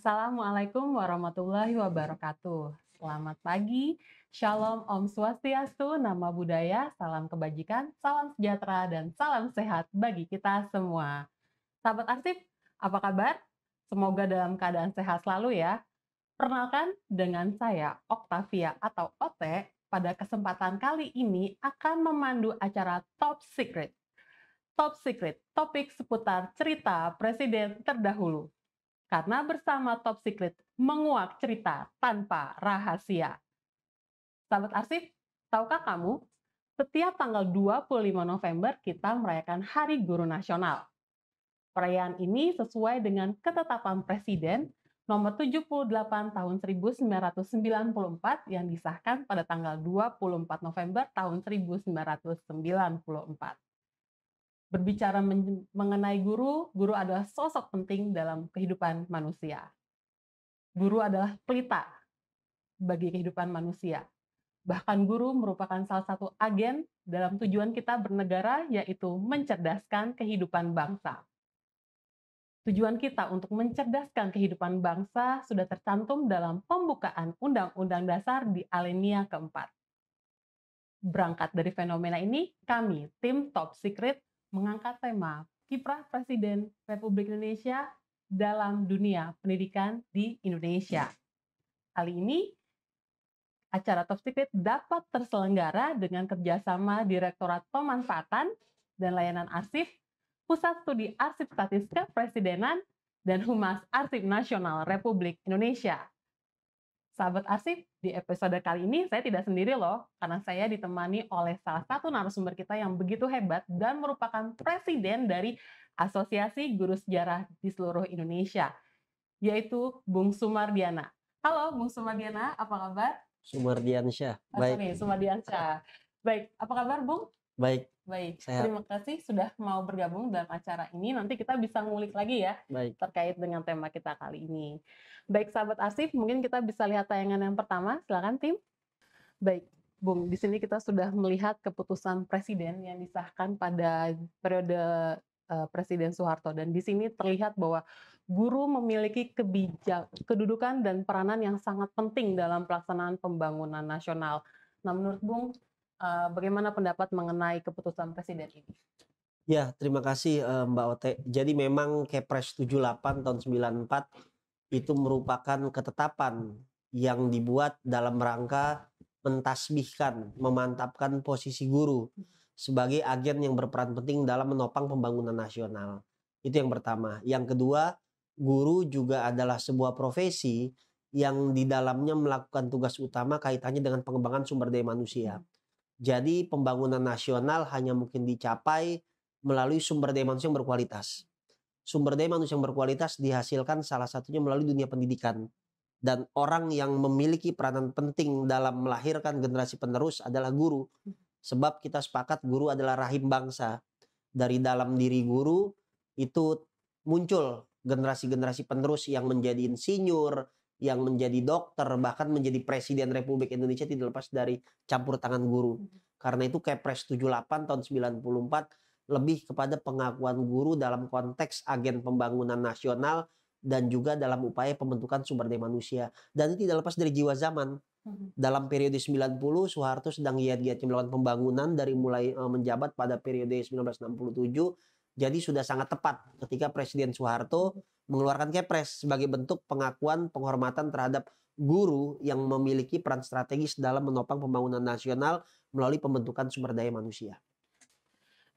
Assalamualaikum warahmatullahi wabarakatuh. Selamat pagi, Shalom Om Swastiastu, Nama Budaya, Salam Kebajikan, Salam Sejahtera, dan Salam Sehat bagi kita semua. Sahabat Arsip, apa kabar? Semoga dalam keadaan sehat selalu ya. Perkenalkan dengan saya, Octavia atau Ote, pada kesempatan kali ini akan memandu acara Top Secret. Top Secret, topik seputar cerita presiden terdahulu karena bersama Top Secret menguak cerita tanpa rahasia. Sahabat arsip, tahukah kamu, setiap tanggal 25 November kita merayakan Hari Guru Nasional. Perayaan ini sesuai dengan ketetapan Presiden nomor 78 tahun 1994 yang disahkan pada tanggal 24 November tahun 1994 berbicara mengenai guru, guru adalah sosok penting dalam kehidupan manusia. Guru adalah pelita bagi kehidupan manusia. Bahkan guru merupakan salah satu agen dalam tujuan kita bernegara, yaitu mencerdaskan kehidupan bangsa. Tujuan kita untuk mencerdaskan kehidupan bangsa sudah tercantum dalam pembukaan Undang-Undang Dasar di Alenia keempat. Berangkat dari fenomena ini, kami, tim Top Secret, mengangkat tema kiprah Presiden Republik Indonesia dalam dunia pendidikan di Indonesia. Kali ini, acara Top Secret dapat terselenggara dengan kerjasama Direktorat Pemanfaatan dan Layanan Arsip, Pusat Studi Arsip Statistika Presidenan, dan Humas Arsip Nasional Republik Indonesia. Sahabat Arsip, di episode kali ini saya tidak sendiri loh, karena saya ditemani oleh salah satu narasumber kita yang begitu hebat dan merupakan presiden dari Asosiasi Guru Sejarah di seluruh Indonesia, yaitu Bung Sumardiana. Halo Bung Sumardiana, apa kabar? Sumardiansyah, ah, baik. Oh, sorry, Sumardiansyah. Baik, apa kabar Bung? Baik, Baik, Sehat. terima kasih sudah mau bergabung dalam acara ini. Nanti kita bisa ngulik lagi ya Baik. terkait dengan tema kita kali ini. Baik, sahabat Asif, mungkin kita bisa lihat tayangan yang pertama. Silakan tim. Baik, Bung, di sini kita sudah melihat keputusan presiden yang disahkan pada periode eh, Presiden Soeharto dan di sini terlihat bahwa guru memiliki kebijak kedudukan dan peranan yang sangat penting dalam pelaksanaan pembangunan nasional. Nah, menurut Bung, Eh, bagaimana pendapat mengenai keputusan presiden ini? Ya, terima kasih eh, Mbak Ote. Jadi memang Kepres 78 tahun 94 itu merupakan ketetapan yang dibuat dalam rangka mentasbihkan, memantapkan posisi guru sebagai agen yang berperan penting dalam menopang pembangunan nasional. Itu yang pertama. Yang kedua, guru juga adalah sebuah profesi yang di dalamnya melakukan tugas utama kaitannya dengan pengembangan sumber daya manusia. Hmm jadi pembangunan nasional hanya mungkin dicapai melalui sumber daya manusia yang berkualitas. Sumber daya manusia yang berkualitas dihasilkan salah satunya melalui dunia pendidikan. Dan orang yang memiliki peranan penting dalam melahirkan generasi penerus adalah guru. Hmm. Sebab kita sepakat guru adalah rahim bangsa. Dari dalam diri guru itu muncul generasi-generasi penerus yang menjadi insinyur, yang menjadi dokter bahkan menjadi presiden Republik Indonesia tidak lepas dari campur tangan guru. Hmm. Karena itu Kepres 78 tahun 94 lebih kepada pengakuan guru dalam konteks agen pembangunan nasional dan juga dalam upaya pembentukan sumber daya manusia. Dan itu tidak lepas dari jiwa zaman. Hmm. Dalam periode 90 Soeharto sedang giat giat melakukan pembangunan dari mulai eh, menjabat pada periode 1967 jadi sudah sangat tepat ketika Presiden Soeharto mengeluarkan Kepres sebagai bentuk pengakuan penghormatan terhadap guru yang memiliki peran strategis dalam menopang pembangunan nasional melalui pembentukan sumber daya manusia.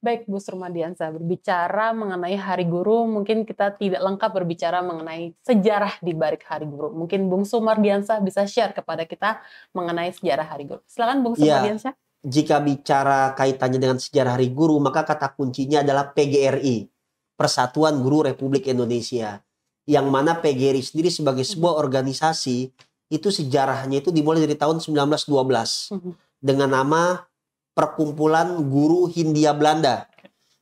Baik, Bu Surmadiansa, berbicara mengenai Hari Guru, mungkin kita tidak lengkap berbicara mengenai sejarah di balik Hari Guru. Mungkin Bung Sumardiansa bisa share kepada kita mengenai sejarah Hari Guru. Silakan Bung iya. Sumardiansa. Ya jika bicara kaitannya dengan sejarah hari guru, maka kata kuncinya adalah PGRI, Persatuan Guru Republik Indonesia. Yang mana PGRI sendiri sebagai hmm. sebuah organisasi, itu sejarahnya itu dimulai dari tahun 1912 hmm. dengan nama Perkumpulan Guru Hindia Belanda.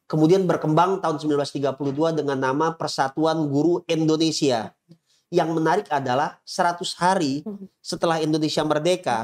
Kemudian berkembang tahun 1932 dengan nama Persatuan Guru Indonesia. Yang menarik adalah 100 hari hmm. setelah Indonesia merdeka,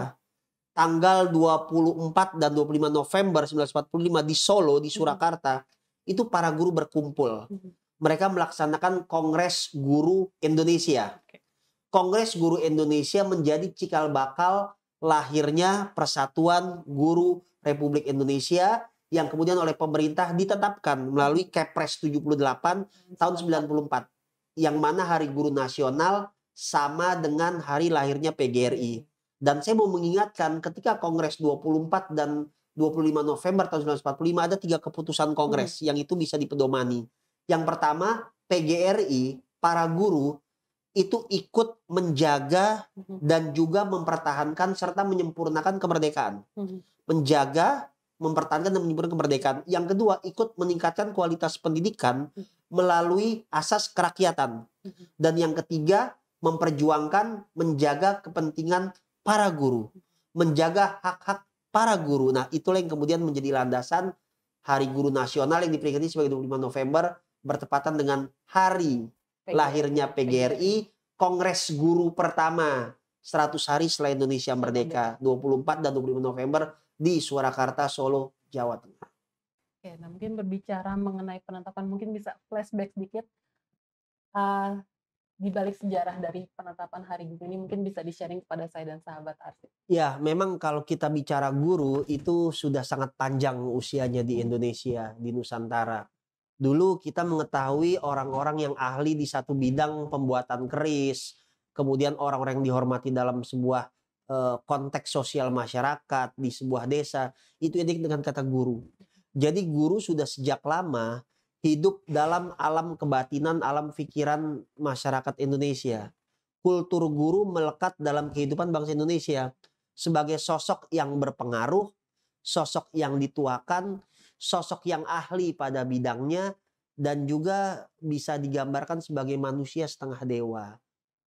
tanggal 24 dan 25 November 1945 di Solo di Surakarta hmm. itu para guru berkumpul. Hmm. Mereka melaksanakan Kongres Guru Indonesia. Okay. Kongres Guru Indonesia menjadi cikal bakal lahirnya Persatuan Guru Republik Indonesia yang kemudian oleh pemerintah ditetapkan melalui Kepres 78 tahun 94 yang mana Hari Guru Nasional sama dengan hari lahirnya PGRI. Dan saya mau mengingatkan ketika Kongres 24 dan 25 November tahun 1945 ada tiga keputusan Kongres hmm. yang itu bisa dipedomani. Yang pertama, PGRI, para guru itu ikut menjaga hmm. dan juga mempertahankan serta menyempurnakan kemerdekaan. Hmm. Menjaga, mempertahankan dan menyempurnakan kemerdekaan. Yang kedua, ikut meningkatkan kualitas pendidikan hmm. melalui asas kerakyatan. Dan yang ketiga, memperjuangkan menjaga kepentingan para guru, menjaga hak-hak para guru. Nah, itulah yang kemudian menjadi landasan Hari Guru Nasional yang diperingati sebagai 25 November bertepatan dengan hari lahirnya PGRI, Kongres Guru pertama 100 hari setelah Indonesia merdeka, 24 dan 25 November di Surakarta, Solo, Jawa Tengah. Oke, nah mungkin berbicara mengenai penetapan mungkin bisa flashback sedikit. Uh, di balik sejarah dari penetapan hari guru ini mungkin bisa di-sharing kepada saya dan sahabat arsip. Ya, memang kalau kita bicara guru itu sudah sangat panjang usianya di Indonesia, di Nusantara. Dulu kita mengetahui orang-orang yang ahli di satu bidang pembuatan keris, kemudian orang-orang yang dihormati dalam sebuah eh, konteks sosial masyarakat di sebuah desa, itu identik dengan kata guru. Jadi guru sudah sejak lama hidup dalam alam kebatinan, alam pikiran masyarakat Indonesia. Kultur guru melekat dalam kehidupan bangsa Indonesia sebagai sosok yang berpengaruh, sosok yang dituakan, sosok yang ahli pada bidangnya, dan juga bisa digambarkan sebagai manusia setengah dewa.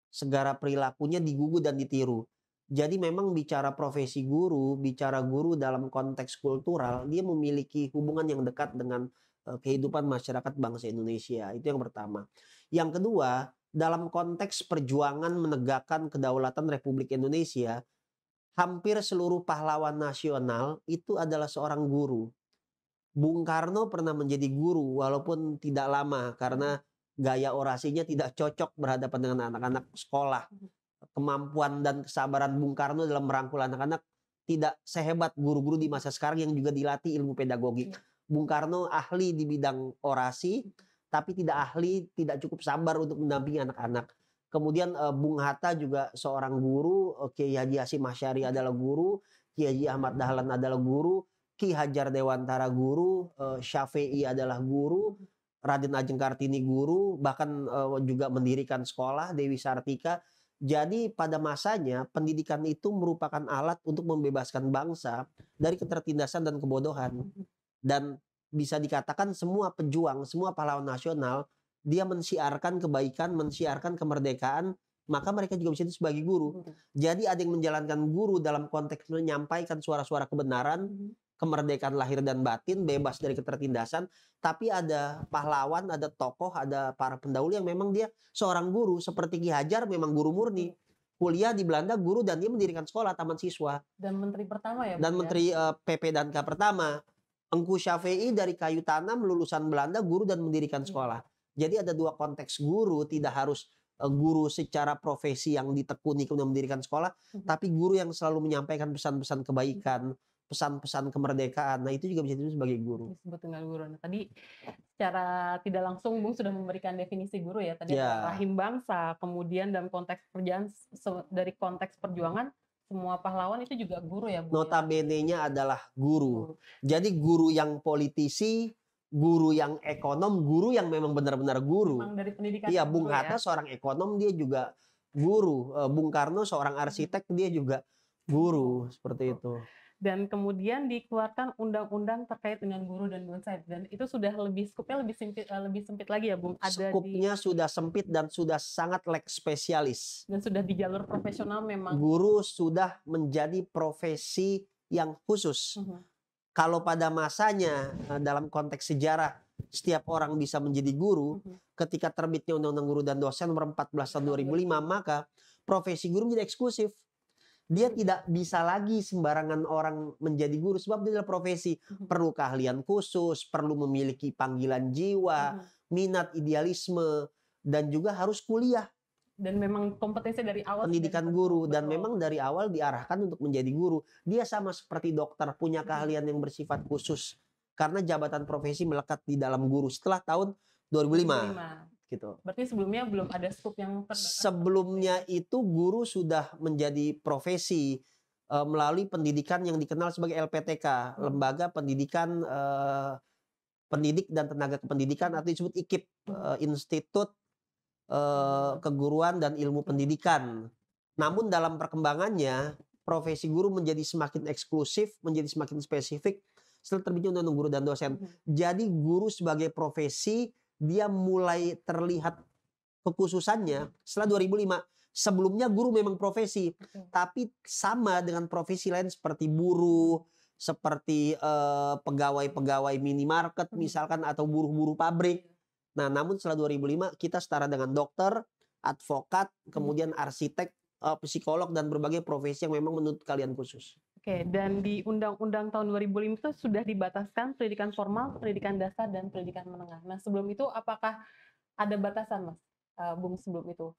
Segara perilakunya digugu dan ditiru. Jadi memang bicara profesi guru, bicara guru dalam konteks kultural, dia memiliki hubungan yang dekat dengan Eh, kehidupan masyarakat bangsa Indonesia. Itu yang pertama. Yang kedua, dalam konteks perjuangan menegakkan kedaulatan Republik Indonesia, hampir seluruh pahlawan nasional itu adalah seorang guru. Bung Karno pernah menjadi guru walaupun tidak lama karena hmm. gaya orasinya tidak cocok berhadapan dengan anak-anak sekolah. Hmm. Kemampuan dan kesabaran Bung Karno dalam merangkul anak-anak tidak sehebat guru-guru di masa sekarang yang juga dilatih ilmu pedagogik. Iya. Bung Karno ahli di bidang orasi, tapi tidak ahli, tidak cukup sabar untuk mendampingi anak-anak. Kemudian eh, Bung Hatta juga seorang guru, eh, Kiai Haji Hasyim Masyari adalah guru, Kiai Haji Ahmad Dahlan adalah guru, Ki Hajar Dewantara guru, uh, Syafi'i adalah guru, Raden Ajeng Kartini guru, bahkan juga mendirikan sekolah Dewi Sartika. Jadi pada masanya pendidikan itu merupakan alat untuk membebaskan bangsa dari ketertindasan dan kebodohan dan bisa dikatakan semua pejuang, semua pahlawan nasional dia mensiarkan kebaikan, mensiarkan kemerdekaan, maka mereka juga bisa itu sebagai guru. Hmm. Jadi ada yang menjalankan guru dalam konteks menyampaikan suara-suara kebenaran, hmm. kemerdekaan lahir dan batin, bebas dari ketertindasan, tapi ada pahlawan, ada tokoh, ada para pendahulu yang memang dia seorang guru seperti Ki Hajar memang guru murni. Iya. kuliah di Belanda guru dan dia mendirikan sekolah taman siswa dan menteri pertama ya dan ya? menteri uh, eh, PP dan K pertama Engku Syafi'i dari kayu tanam lulusan Belanda guru dan mendirikan iya. sekolah. Jadi ada dua konteks guru tidak harus e, guru secara profesi yang ditekuni kemudian mendirikan sekolah, hmm. tapi guru yang selalu menyampaikan pesan-pesan kebaikan, pesan-pesan kemerdekaan. Nah, itu juga bisa disebut sebagai guru. Iya, disebut dengan guru. Nah, tadi secara tidak langsung Bung sudah memberikan definisi guru ya tadi yeah. Iya. rahim bangsa, kemudian dalam konteks perjalanan dari konteks perjuangan semua pahlawan itu juga guru ya Bu. Ya? Notabene-nya adalah guru. Jadi guru yang politisi, guru yang ekonom, guru yang memang benar-benar guru. Memang dari pendidikan. Iya, Bung ya? Hatta ya. seorang ekonom dia juga guru. Eh, Bung Karno seorang arsitek dia juga guru seperti itu dan kemudian dikeluarkan undang-undang terkait dengan guru dan dosen dan itu sudah lebih skupnya lebih sempit eh, lebih sempit lagi ya Bung ada skupnya di, sudah sempit dan sudah sangat lex spesialis dan sudah di jalur profesional memang guru sudah menjadi profesi yang khusus uh-huh. kalau pada masanya eh, dalam konteks sejarah setiap orang bisa menjadi guru uh-huh. ketika terbitnya undang-undang guru dan dosen nomor 14 tahun 2005 maka profesi guru menjadi eksklusif dia tidak bisa lagi sembarangan orang menjadi guru sebab dia adalah profesi mhm. perlu keahlian khusus perlu memiliki panggilan jiwa mhm. minat idealisme dan juga harus kuliah dan memang kompetensi dari awal pendidikan guru betul. dan memang dari awal diarahkan untuk menjadi guru dia sama seperti dokter punya mhm. keahlian yang bersifat khusus karena jabatan profesi melekat di dalam guru setelah tahun 2005, 2005 gitu. Berarti sebelumnya belum ada skup yang terbatas. Sebelumnya itu guru sudah menjadi profesi e, melalui pendidikan yang dikenal sebagai LPTK, hmm. Lembaga Pendidikan e, Pendidik dan Tenaga Kependidikan atau disebut IKIP, hmm. e, eh, Institut e, Keguruan dan Ilmu Pendidikan. Namun dalam perkembangannya profesi guru menjadi semakin eksklusif, menjadi semakin spesifik setelah terbitnya undang-undang guru dan dosen. Hmm. Jadi guru sebagai profesi dia mulai terlihat kekhususannya setelah 2005. Sebelumnya guru memang profesi, tapi sama dengan profesi lain seperti buruh, seperti eh, pegawai-pegawai eh, minimarket hmm. misalkan atau buruh-buruh pabrik. Iya. Nah, namun setelah 2005 kita setara dengan dokter, advokat, iya. kemudian arsitek, eh, psikolog dan berbagai profesi yang memang menurut kalian khusus. Oke, dan di Undang-Undang tahun 2005 itu sudah dibataskan pendidikan formal, pendidikan dasar, dan pendidikan menengah. Nah, sebelum itu apakah ada batasan, Mas, eh, Bung, sebelum itu?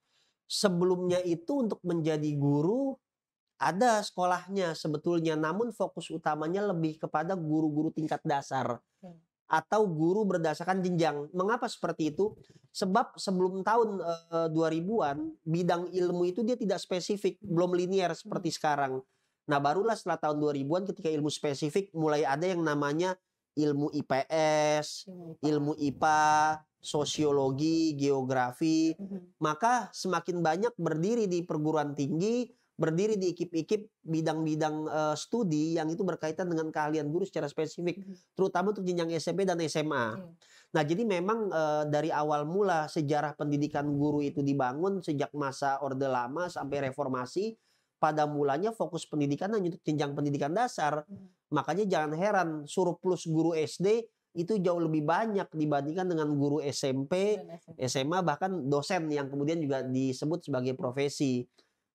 Sebelumnya itu untuk menjadi guru ada sekolahnya sebetulnya, namun fokus utamanya lebih kepada guru-guru tingkat dasar. Atau guru berdasarkan jenjang. Mengapa seperti itu? Sebab sebelum tahun uh, eh, 2000-an, bidang ilmu itu dia tidak spesifik, belum linier seperti hmm. sekarang Nah barulah setelah tahun 2000-an ketika ilmu spesifik mulai ada yang namanya ilmu IPS, ilmu IPA, sosiologi, geografi. Mm-hmm. Maka semakin banyak berdiri di perguruan tinggi, berdiri di ikip-ikip bidang-bidang uh, studi yang itu berkaitan dengan keahlian guru secara spesifik, mm-hmm. terutama untuk jenjang SMP dan SMA. Iya. Nah, jadi memang uh, dari awal mula sejarah pendidikan guru itu dibangun sejak masa Orde Lama sampai reformasi pada mulanya fokus pendidikan hanya untuk jenjang pendidikan dasar. Hmm. Makanya jangan heran surplus guru SD itu jauh lebih banyak dibandingkan dengan guru SMP, SMA bahkan dosen yang kemudian juga disebut sebagai profesi.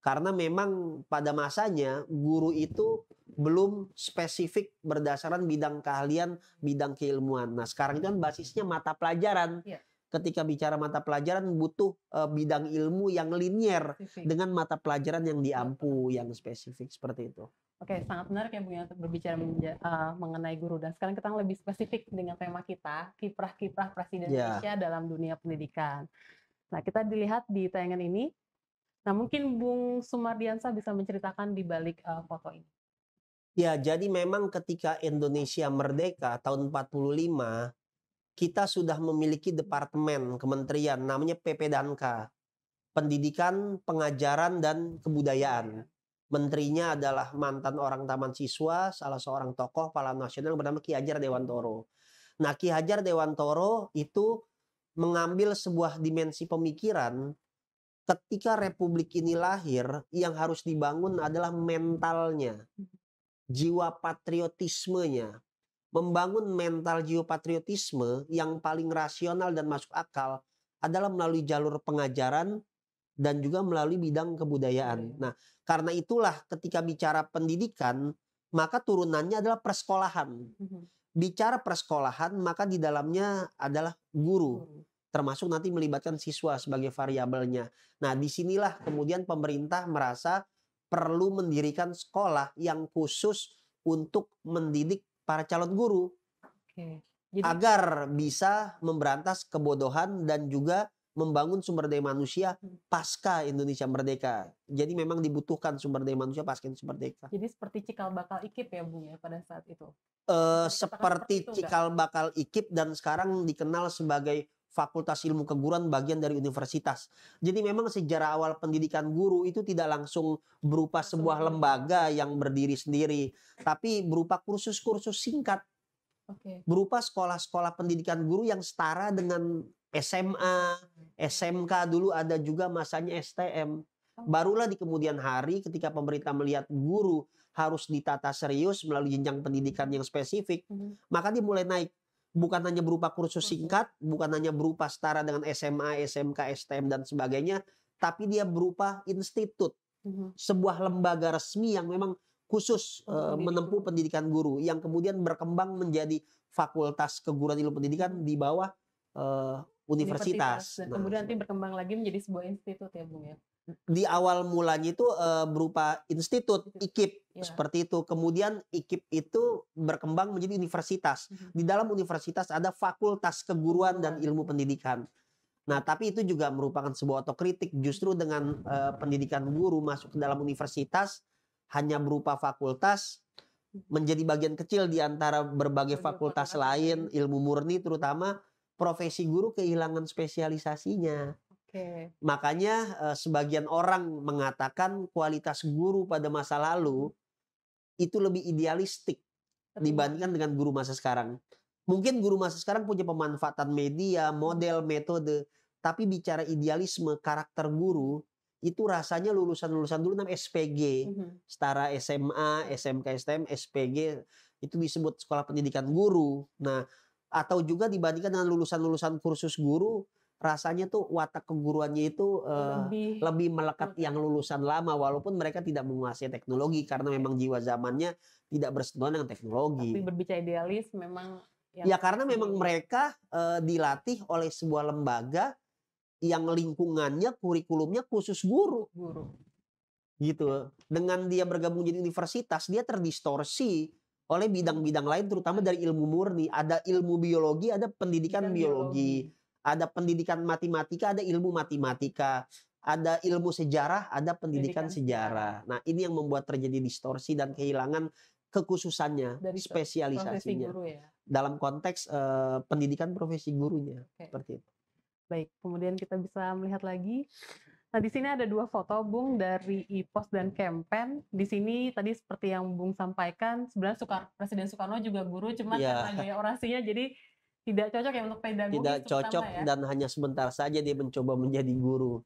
Karena memang pada masanya guru itu belum spesifik berdasarkan bidang keahlian, bidang keilmuan. Nah, sekarang itu kan basisnya mata pelajaran. Yeah ketika bicara mata pelajaran butuh uh, bidang ilmu yang linier dengan mata pelajaran yang diampu yang spesifik seperti itu. Oke, okay, sangat menarik ya Bung ya berbicara uh, mengenai guru dan sekarang kita lebih spesifik dengan tema kita kiprah-kiprah presiden yeah. Indonesia dalam dunia pendidikan. Nah, kita dilihat di tayangan ini. Nah, mungkin Bung Sumardiansa bisa menceritakan di balik uh, foto ini. Ya, jadi memang ketika Indonesia merdeka tahun 45 kita sudah memiliki departemen kementerian namanya PP Danka Pendidikan, pengajaran, dan kebudayaan. Menterinya adalah mantan orang taman siswa, salah seorang tokoh pala nasional bernama Ki Hajar Dewantoro. Nah, Ki Hajar Dewantoro itu mengambil sebuah dimensi pemikiran ketika republik ini lahir yang harus dibangun adalah mentalnya, jiwa patriotismenya, Membangun mental geopatriotisme yang paling rasional dan masuk akal adalah melalui jalur pengajaran dan juga melalui bidang kebudayaan. Iya. Nah, karena itulah ketika bicara pendidikan, maka turunannya adalah persekolahan. Mhm. Bicara persekolahan, maka di dalamnya adalah guru, termasuk nanti melibatkan siswa sebagai variabelnya. Nah, disinilah kemudian pemerintah merasa perlu mendirikan sekolah yang khusus untuk mendidik para calon guru. okay. Jadi, agar bisa memberantas kebodohan dan juga membangun sumber daya manusia hmm. pasca Indonesia merdeka. Jadi memang dibutuhkan sumber daya manusia pasca Indonesia merdeka. Jadi seperti cikal bakal ikip ya Bu ya pada saat itu. Uh, seperti, seperti itu, cikal enggak? bakal ikip dan sekarang dikenal sebagai Fakultas Ilmu Keguruan bagian dari universitas. Jadi memang sejarah awal pendidikan guru itu tidak langsung berupa sebuah lembaga yang berdiri sendiri, tapi berupa kursus-kursus singkat. Berupa sekolah-sekolah pendidikan guru yang setara dengan SMA, SMK dulu ada juga masanya STM. Oh. Barulah di kemudian hari ketika pemerintah melihat guru harus ditata serius melalui jenjang pendidikan yang spesifik, mm-hmm. maka dia mulai naik bukan hanya berupa kursus singkat, bukan hanya berupa setara dengan SMA, SMK, STM dan sebagainya, tapi dia berupa institut, mm-hmm. sebuah lembaga resmi yang memang khusus uh, menempuh pendidikan guru yang kemudian berkembang menjadi fakultas keguruan ilmu pendidikan di bawah uh, universitas. universitas. nah. kemudian nanti gitu. berkembang lagi menjadi sebuah institut ya, Bung ya di awal mulanya itu uh, berupa institut IKIP yeah. seperti itu. Kemudian IKIP itu berkembang menjadi universitas. Mm -hmm. Di dalam universitas ada fakultas keguruan dan ilmu pendidikan. Nah, tapi itu juga merupakan sebuah otokritik justru dengan uh, pendidikan guru masuk ke dalam universitas hanya berupa fakultas menjadi bagian kecil di antara berbagai fakultas lain, iya. ilmu murni terutama profesi guru kehilangan spesialisasinya Okay. Makanya uh, sebagian orang mengatakan kualitas guru pada masa lalu hmm. itu lebih idealistik dibandingkan dengan guru masa sekarang. Mungkin guru masa sekarang punya pemanfaatan media, hmm. model, metode, tapi bicara idealisme karakter guru itu rasanya lulusan-lulusan dulu namanya SPG, mm-hmm. setara SMA, SMK, STM, SPG itu disebut sekolah pendidikan guru. Nah, atau juga dibandingkan dengan lulusan-lulusan kursus guru rasanya tuh watak keguruannya itu uh, lebih, lebih melekat yang lulusan lama walaupun mereka tidak menguasai teknologi karena memang jiwa zamannya tidak bersentuhan dengan teknologi. Tapi berbicara idealis memang ya karena memang hmm. mereka uh, dilatih oleh sebuah lembaga yang lingkungannya kurikulumnya khusus guru. Guru. Gitu. Dengan dia bergabung jadi universitas dia terdistorsi oleh bidang-bidang lain terutama iya. dari ilmu murni ada ilmu biologi ada pendidikan biologi, biologi ada pendidikan matematika, ada ilmu matematika, ada ilmu sejarah, ada pendidikan, pendidikan sejarah. Nah, ini yang membuat terjadi distorsi dan kehilangan kekhususannya, Dari spesialisasinya. Guru ya? Dalam konteks uh, pendidikan profesi gurunya, okay. seperti itu. Baik, kemudian kita bisa melihat lagi Nah, di sini ada dua foto Bung dari IPOS dan Kempen. Di sini tadi seperti yang Bung sampaikan, sebenarnya Presiden Soekarno juga guru, cuman yeah. karena gaya orasinya jadi tidak cocok ya untuk pedagogis tidak cocok ya? dan hanya sebentar saja dia mencoba menjadi guru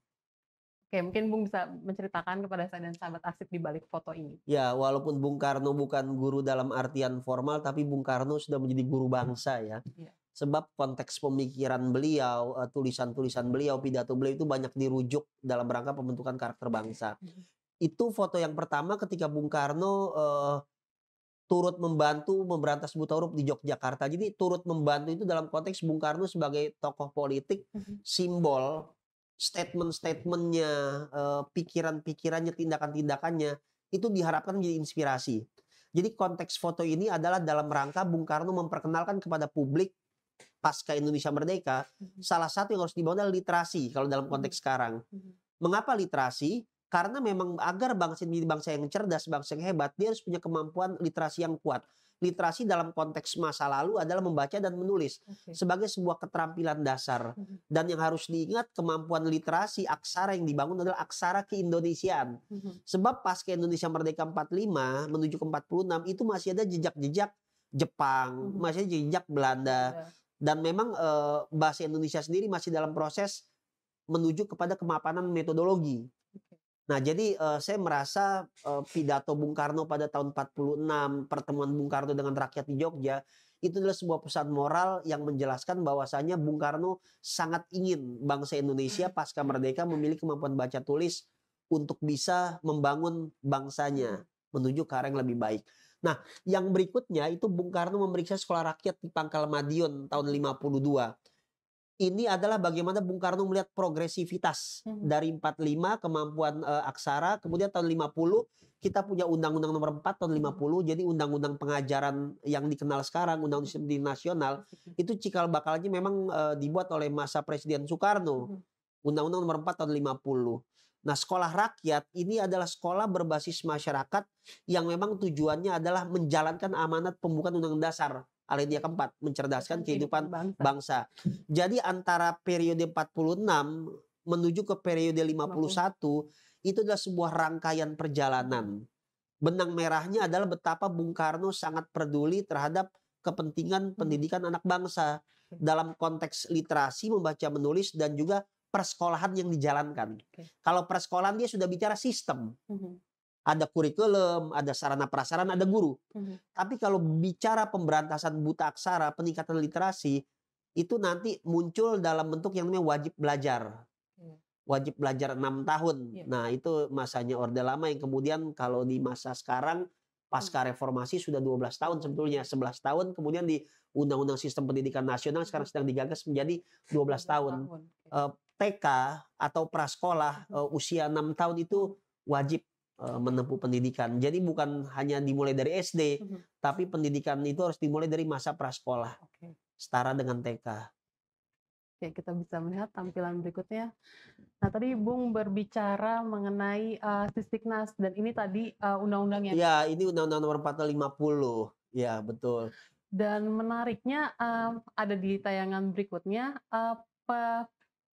Oke, mungkin Bung bisa menceritakan kepada saya dan sahabat asik di balik foto ini. Ya, walaupun Bung Karno bukan guru dalam artian formal, tapi Bung Karno sudah menjadi guru bangsa ya. Iya. Sebab konteks pemikiran beliau, eh, tulisan-tulisan beliau, pidato beliau itu banyak dirujuk dalam rangka pembentukan karakter bangsa. Iya. Itu foto yang pertama ketika Bung Karno uh, turut membantu memberantas buta huruf di Yogyakarta. Jadi turut membantu itu dalam konteks Bung Karno sebagai tokoh politik, mhm. simbol, statement-statementnya, eh, pikiran-pikirannya, tindakan-tindakannya itu diharapkan menjadi inspirasi. Jadi konteks foto ini adalah dalam rangka Bung Karno memperkenalkan kepada publik pasca Indonesia merdeka, mhm. salah satu yang harus dibangun adalah literasi kalau dalam konteks mhm. sekarang. Mengapa literasi? Karena memang agar bangsa ini bangsa yang cerdas, bangsa yang hebat, dia harus punya kemampuan literasi yang kuat. Literasi dalam konteks masa lalu adalah membaca dan menulis okay. sebagai sebuah keterampilan dasar. Mm-hmm. Dan yang harus diingat kemampuan literasi aksara yang dibangun adalah aksara keindonesiaan. Mm-hmm. Sebab ke Indonesia merdeka 45 menuju ke 46 itu masih ada jejak-jejak Jepang, mm-hmm. masih ada jejak Belanda. Yeah. Dan memang e, bahasa Indonesia sendiri masih dalam proses menuju kepada kemapanan metodologi. Nah, jadi uh, saya merasa uh, pidato Bung Karno pada tahun 46, pertemuan Bung Karno dengan rakyat di Jogja, itu adalah sebuah pesan moral yang menjelaskan bahwasanya Bung Karno sangat ingin bangsa Indonesia pasca merdeka memiliki kemampuan baca tulis untuk bisa membangun bangsanya menuju ke arah yang lebih baik. Nah, yang berikutnya itu Bung Karno memeriksa sekolah rakyat di Pangkal Madiun tahun 52 ini adalah bagaimana Bung Karno melihat progresivitas hmm. dari 45 kemampuan e, aksara kemudian tahun 50 kita punya undang-undang nomor 4 tahun 50 hmm. jadi undang-undang pengajaran yang dikenal sekarang undang undang di nasional hmm. itu cikal bakalnya memang e, dibuat oleh masa Presiden Soekarno hmm. undang-undang nomor 4 tahun 50 nah sekolah rakyat ini adalah sekolah berbasis masyarakat yang memang tujuannya adalah menjalankan amanat pembukaan undang-undang dasar alinea keempat mencerdaskan kehidupan bangsa. Jadi antara periode 46 menuju ke periode 51 itu adalah sebuah rangkaian perjalanan. Benang merahnya adalah betapa Bung Karno sangat peduli terhadap kepentingan hmm. pendidikan anak bangsa dalam konteks literasi, membaca, menulis dan juga persekolahan yang dijalankan. Kalau persekolahan dia sudah bicara sistem. Hmm ada kurikulum, ada sarana prasarana, ada guru. Mm -hmm. Tapi kalau bicara pemberantasan buta aksara, peningkatan literasi itu nanti muncul dalam bentuk yang namanya wajib belajar. Wajib belajar enam tahun. Yeah. Nah, itu masanya Orde Lama yang kemudian kalau di masa sekarang hmm. pasca reformasi sudah 12 tahun sebetulnya 11 tahun kemudian di Undang-Undang Sistem Pendidikan Nasional sekarang hmm. sedang digagas menjadi 12 tahun. TK eh, atau prasekolah hmm. eh, usia enam tahun itu wajib Eh, menempuh pendidikan. Jadi bukan hanya dimulai dari SD, mm-hmm. tapi pendidikan itu harus dimulai dari masa prasekolah, okay. setara dengan TK. Oke, kita bisa melihat tampilan berikutnya. Nah, tadi Bung berbicara mengenai uh, dan ini tadi undang eh, undang-undangnya. Ya, ini undang-undang nomor 450. Ya, betul. Dan menariknya uh, ada di tayangan berikutnya uh,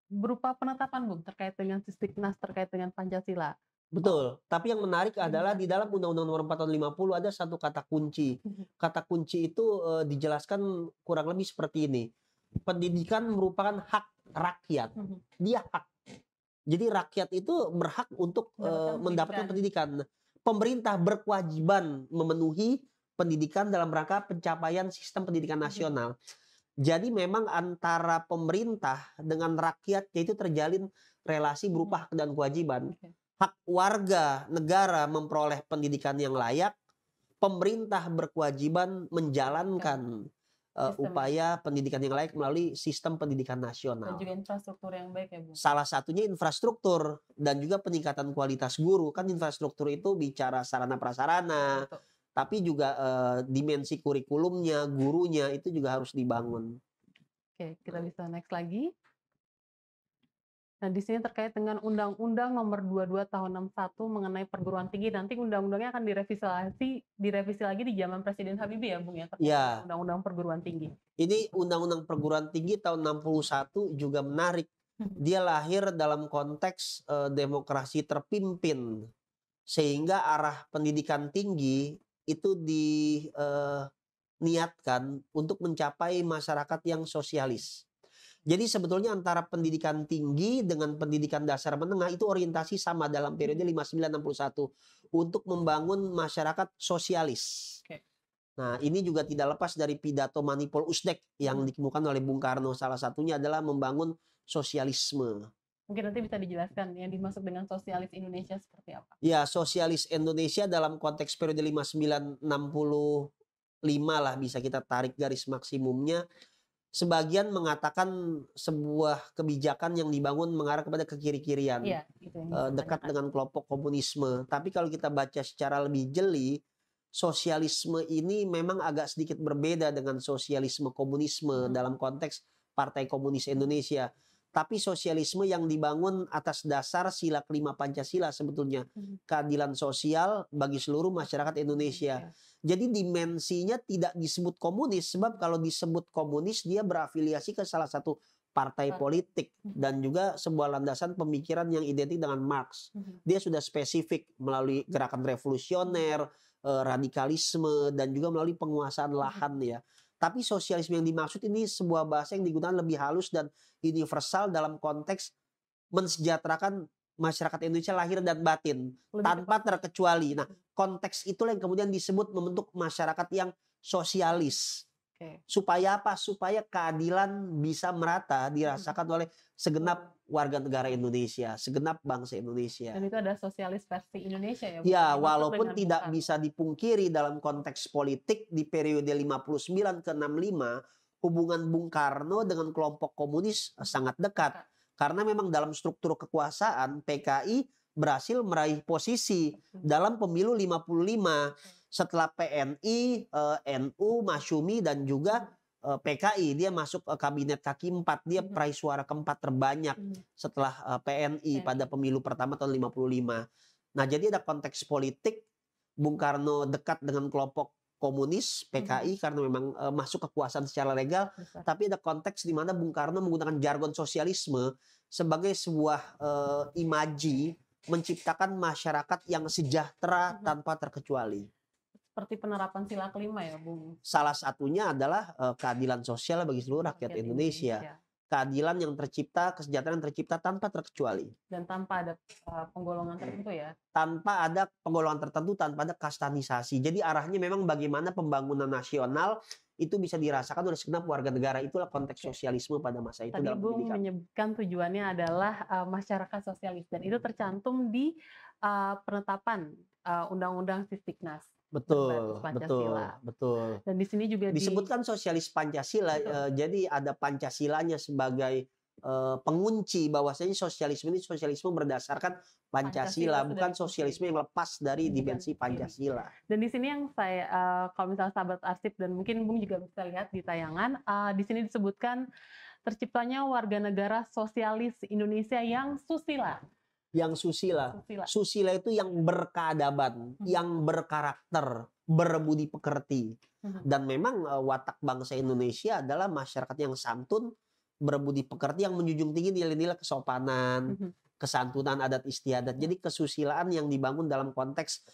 berupa penetapan Bung terkait dengan sistiknas terkait dengan Pancasila. Betul. Tapi yang menarik hmm. adalah di dalam Undang-Undang Nomor 4 tahun 50 ada satu kata kunci. Hmm. Kata kunci itu e, dijelaskan kurang lebih seperti ini. Pendidikan merupakan hak rakyat. Hmm. Dia hak. Jadi rakyat itu berhak untuk e, mendapatkan pendidikan. Pemerintah berkewajiban memenuhi pendidikan dalam rangka pencapaian sistem pendidikan nasional. Jadi memang antara pemerintah dengan rakyat itu terjalin relasi berupa hak dan kewajiban hak warga negara memperoleh pendidikan yang layak, pemerintah berkewajiban menjalankan uh, upaya pendidikan yang layak melalui sistem pendidikan nasional. Dan juga infrastruktur yang baik ya Bu. Salah satunya infrastruktur dan juga peningkatan kualitas guru. Kan infrastruktur itu bicara sarana prasarana. Tapi juga uh, dimensi kurikulumnya, gurunya itu juga harus dibangun. Oke, kita bisa next lagi. Nah, di sini terkait dengan Undang-Undang Nomor 22 Tahun 61 mengenai perguruan tinggi. Nanti undang-undangnya akan direvisi direvisi lagi di zaman Presiden Habibie ya, Bung ya. Ya. Undang-undang perguruan tinggi. Ini Undang-Undang Perguruan Tinggi tahun 61 juga menarik. Hmm. Dia lahir dalam konteks eh, demokrasi terpimpin. Sehingga arah pendidikan tinggi itu diniatkan eh, niatkan untuk mencapai masyarakat yang sosialis jadi sebetulnya antara pendidikan tinggi dengan pendidikan dasar menengah itu orientasi sama dalam periode 5961 hmm. untuk membangun masyarakat sosialis. Okay. Nah, ini juga tidak lepas dari pidato Manipol Usdek yang hmm. dikemukakan oleh Bung Karno salah satunya adalah membangun sosialisme. Mungkin nanti bisa dijelaskan yang dimaksud dengan sosialis Indonesia seperti apa? Ya, sosialis Indonesia dalam konteks periode 5965 lah bisa kita tarik garis maksimumnya sebagian mengatakan sebuah kebijakan yang dibangun mengarah kepada kekiri-kirian, ya, gitu ya. dekat dengan kelompok komunisme. Tapi kalau kita baca secara lebih jeli, sosialisme ini memang agak sedikit berbeda dengan sosialisme komunisme hmm. dalam konteks Partai Komunis Indonesia tapi sosialisme yang dibangun atas dasar sila kelima Pancasila sebetulnya hmm. keadilan sosial bagi seluruh masyarakat Indonesia. Iya. Jadi dimensinya tidak disebut komunis sebab kalau disebut komunis dia berafiliasi ke salah satu partai politik hmm. dan juga sebuah landasan pemikiran yang identik dengan Marx. Hmm. Dia sudah spesifik melalui gerakan revolusioner, eh, radikalisme dan juga melalui penguasaan lahan ya. Tapi sosialisme yang dimaksud ini sebuah bahasa yang digunakan lebih halus dan universal dalam konteks mensejahterakan masyarakat Indonesia lahir dan batin lebih tanpa terkecuali. Nah, konteks itulah yang kemudian disebut membentuk masyarakat yang sosialis. Okay. Supaya apa? Supaya keadilan bisa merata dirasakan oleh segenap warga negara Indonesia, segenap bangsa Indonesia. Dan itu ada sosialis versi Indonesia ya? Ya, walaupun tidak bukan. bisa dipungkiri dalam konteks politik di periode 59 ke 65, hubungan Bung Karno dengan kelompok komunis eh, sangat dekat. Karena memang dalam struktur kekuasaan, PKI berhasil meraih posisi dalam pemilu 55 setelah PNI, eh, NU, Masyumi dan juga uh, eh, PKI dia masuk uh, kabinet kaki empat dia hmm. peraih suara keempat terbanyak hmm. setelah uh, eh, PNI pada pemilu pertama tahun 55. Nah jadi ada konteks politik Bung Karno dekat dengan kelompok komunis mhm. PKI hmm. karena memang uh, masuk kekuasaan secara legal Betul. tapi ada konteks di mana Bung Karno menggunakan jargon sosialisme sebagai sebuah uh, imaji menciptakan masyarakat yang sejahtera hmm. tanpa terkecuali seperti penerapan sila kelima ya, Bung. Salah satunya adalah uh, keadilan sosial bagi seluruh rakyat, rakyat Indonesia. Indonesia. Keadilan yang tercipta, kesejahteraan yang tercipta tanpa terkecuali. Dan tanpa ada uh, penggolongan tertentu ya. Tanpa ada penggolongan tertentu, tanpa ada kastanisasi. Jadi arahnya memang bagaimana pembangunan nasional itu bisa dirasakan oleh segenap warga negara itulah konteks sosialisme pada masa itu Tadi dalam Bung pendidikan. menyebutkan tujuannya adalah uh, masyarakat sosialis dan itu tercantum di uh, penetapan uh, undang-undang Sisdiknas. Betul, betul, betul. Dan di sini juga disebutkan di... sosialis Pancasila. jadi ada Pancasilanya sebagai Eh, pengunci bahwasanya sosialisme ini sosialisme berdasarkan Pancasila, bukan sosialisme yang lepas dari dimensi Pancasila. Dan di sini yang saya eh, kalau misalnya sahabat arsip dan mungkin Bung juga bisa lihat di tayangan eh, di sini disebutkan terciptanya warga negara sosialis Indonesia yang susila. Yang susila. Susila, susila itu yang berkeadaban, hmm. yang berkarakter, berbudi pekerti. Hmm. Dan memang watak bangsa Indonesia adalah masyarakat yang santun, berbudi pekerti yang menjunjung tinggi nilai-nilai kesopanan, mhm. kesantunan adat istiadat. Ya. Jadi kesusilaan yang dibangun dalam konteks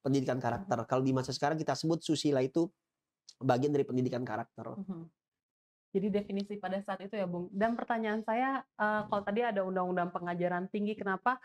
pendidikan karakter. Kalau di masa sekarang kita sebut susila itu bagian dari pendidikan karakter. Mhm. Jadi definisi pada saat itu ya, Bung. Dan pertanyaan saya, uh, kalau tadi ada undang-undang pengajaran tinggi, kenapa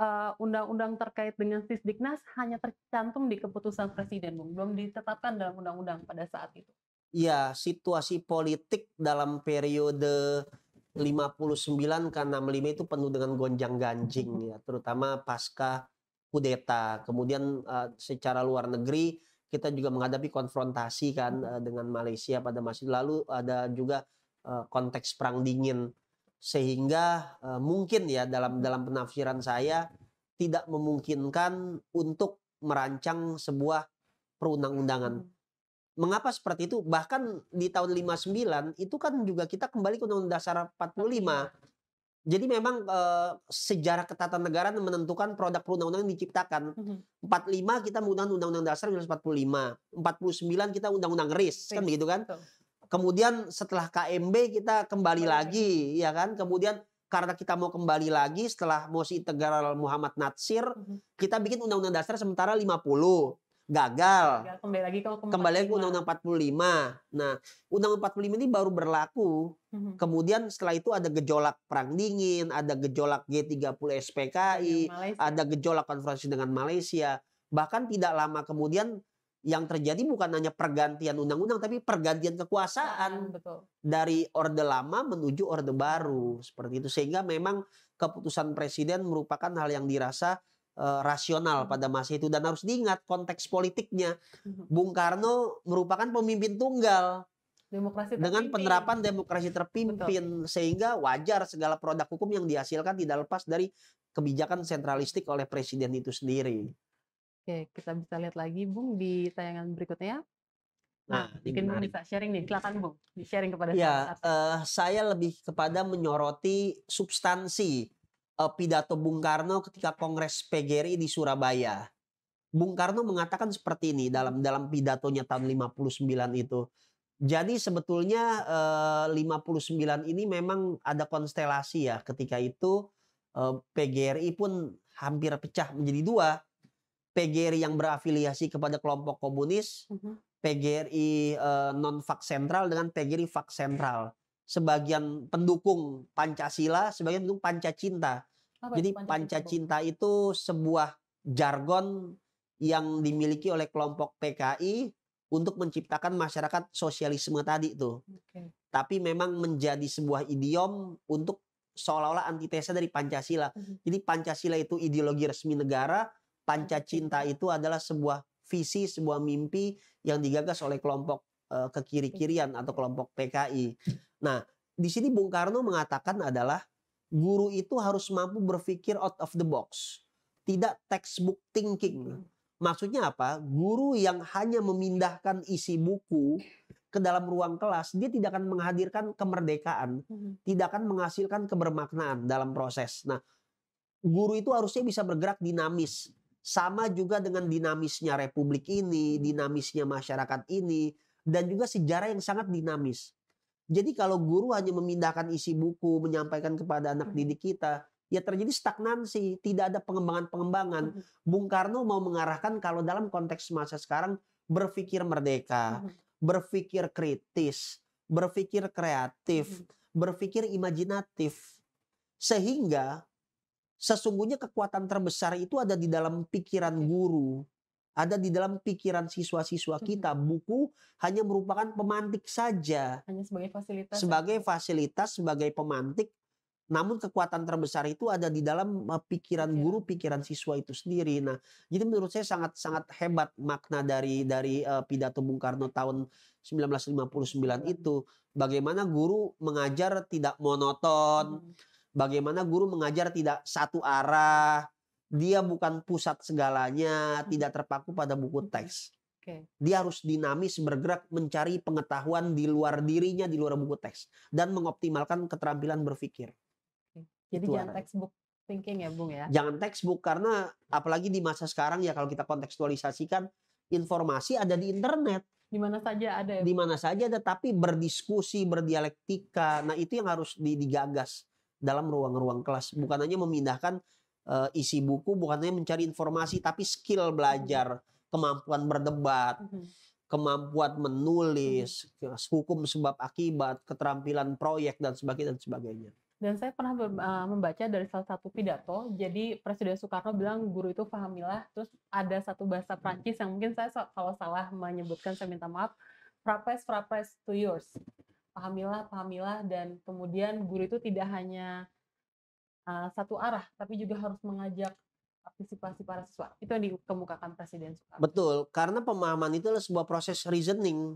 eh, undang-undang uh, terkait dengan sisdiknas hanya tercantum di keputusan presiden, Bung? Belum ditetapkan dalam undang-undang pada saat itu ya situasi politik dalam periode 59 ke 65 itu penuh dengan gonjang ganjing ya terutama pasca kudeta kemudian uh, secara luar negeri kita juga menghadapi konfrontasi kan uh, dengan Malaysia pada masa lalu ada juga uh, konteks perang dingin sehingga uh, mungkin ya dalam dalam penafsiran saya tidak memungkinkan untuk merancang sebuah perundang-undangan Mengapa seperti itu? Bahkan di tahun 59 itu kan juga kita kembali ke Undang-Undang Dasar 45. Jadi memang e, sejarah ketatanegaraan menentukan produk perundang-undang yang diciptakan. Mm-hmm. 45 kita menggunakan Undang-Undang Dasar 1945. 49 kita Undang-Undang RIS, RIS kan begitu kan? Kemudian setelah KMB kita kembali Betul. lagi ya kan? Kemudian karena kita mau kembali lagi setelah mosi integral Muhammad Natsir, mhm. kita bikin Undang-Undang Dasar sementara 50 gagal. gagal. Kembali lagi ke kembali lagi ke Undang-Undang 45. Nah, Undang-Undang 45 ini baru berlaku. Mm-hmm. Kemudian setelah itu ada gejolak perang dingin, ada gejolak G30 SPKI, ada gejolak konferensi dengan Malaysia. Bahkan tidak lama kemudian yang terjadi bukan hanya pergantian undang-undang tapi pergantian kekuasaan Betul. dari orde lama menuju orde baru seperti itu sehingga memang keputusan presiden merupakan hal yang dirasa Eh, rasional hmm. pada masa itu dan harus diingat konteks politiknya. Hmm. Bung Karno merupakan pemimpin tunggal demokrasi dengan penerapan demokrasi terpimpin Betul. sehingga wajar segala produk hukum yang dihasilkan tidak lepas dari kebijakan sentralistik oleh presiden itu sendiri. Oke, kita bisa lihat lagi Bung di tayangan berikutnya. Nah, ah, mungkin menarik. bisa sharing nih, silakan Bung, di sharing kepada ya, saya. Uh, eh, saya lebih kepada menyoroti substansi uh, pidato Bung Karno ketika Kongres PGRI di Surabaya. Bung Karno mengatakan seperti ini dalam dalam pidatonya tahun 59 itu. Jadi sebetulnya eh, 59 ini memang ada konstelasi ya ketika itu eh, PGRI pun hampir pecah menjadi dua. PGRI yang berafiliasi kepada kelompok komunis, mhm. PGRI eh, non fak sentral dengan PGRI fak sentral sebagian pendukung Pancasila, sebagian pendukung Pancacinta. Apa Jadi Pancacinta itu sebuah jargon yang dimiliki oleh kelompok PKI untuk menciptakan masyarakat sosialisme tadi itu Okay. Tapi memang menjadi sebuah idiom untuk seolah-olah antitesa dari Pancasila. Mm-hmm. Jadi Pancasila itu ideologi resmi negara, Pancacinta itu adalah sebuah visi, sebuah mimpi yang digagas oleh kelompok uh, ke kiri-kirian iya. atau kelompok PKI. Nah, di sini Bung Karno mengatakan adalah guru itu harus mampu berpikir out of the box, tidak textbook thinking. Hmm. Maksudnya apa? Guru yang hanya memindahkan isi buku ke dalam ruang kelas, dia tidak akan menghadirkan kemerdekaan, hmm. tidak akan menghasilkan kebermaknaan dalam proses. Nah, guru itu harusnya bisa bergerak dinamis. Sama juga dengan dinamisnya republik ini, dinamisnya masyarakat ini, dan juga sejarah yang sangat dinamis. Jadi kalau guru hanya memindahkan isi buku, menyampaikan kepada anak hmm. didik kita, ya terjadi stagnansi, tidak ada pengembangan-pengembangan. Hmm. Bung Karno mau mengarahkan kalau dalam konteks masa sekarang berpikir merdeka, hmm. berpikir kritis, berpikir kreatif, berpikir imajinatif. Sehingga sesungguhnya kekuatan terbesar itu ada di dalam pikiran iya. guru, ada di dalam pikiran siswa-siswa hmm. kita. Buku hanya merupakan pemantik saja. Hanya sebagai fasilitas. Ya? Sebagai fasilitas, sebagai pemantik. Namun kekuatan terbesar itu ada di dalam eh, pikiran guru, pikiran siswa itu sendiri. Nah, jadi menurut saya sangat sangat hebat makna dari dari uh, pidato Bung Karno tahun 1959 hmm. itu. Bagaimana guru mengajar tidak monoton, hmm. bagaimana guru mengajar tidak satu arah, dia bukan pusat segalanya, hmm. tidak terpaku pada buku hmm, teks. Dia harus dinamis bergerak mencari pengetahuan di luar dirinya di luar buku teks dan mengoptimalkan keterampilan berpikir. Jadi Itu jangan textbook thinking ya, Bung ya. Jangan textbook karena apalagi di masa sekarang ya kalau kita kontekstualisasikan informasi ada di internet. Di mana saja ada ya. Di mana saja ada tapi berdiskusi, berdialektika. Nah, itu yang harus digagas dalam ruang-ruang kelas, bukan hanya memindahkan uh, isi buku bukan hanya mencari informasi tapi skill hmm. belajar, kemampuan berdebat, hmm. kemampuan menulis, hmm. hukum sebab akibat, keterampilan proyek dan sebagainya dan sebagainya. Dan saya pernah eh, membaca dari salah satu pidato, jadi Presiden Soekarno bilang guru itu pahamilah, terus ada satu bahasa Prancis yang mungkin saya kalau salah menyebutkan saya minta maaf, frapes frapes to yours. Pahamilah, pahamilah dan kemudian guru itu tidak hanya Eh, satu arah, tapi juga harus mengajak partisipasi para siswa. Itu yang dikemukakan Presiden Soekarno. Betul, karena pemahaman itu adalah sebuah proses reasoning.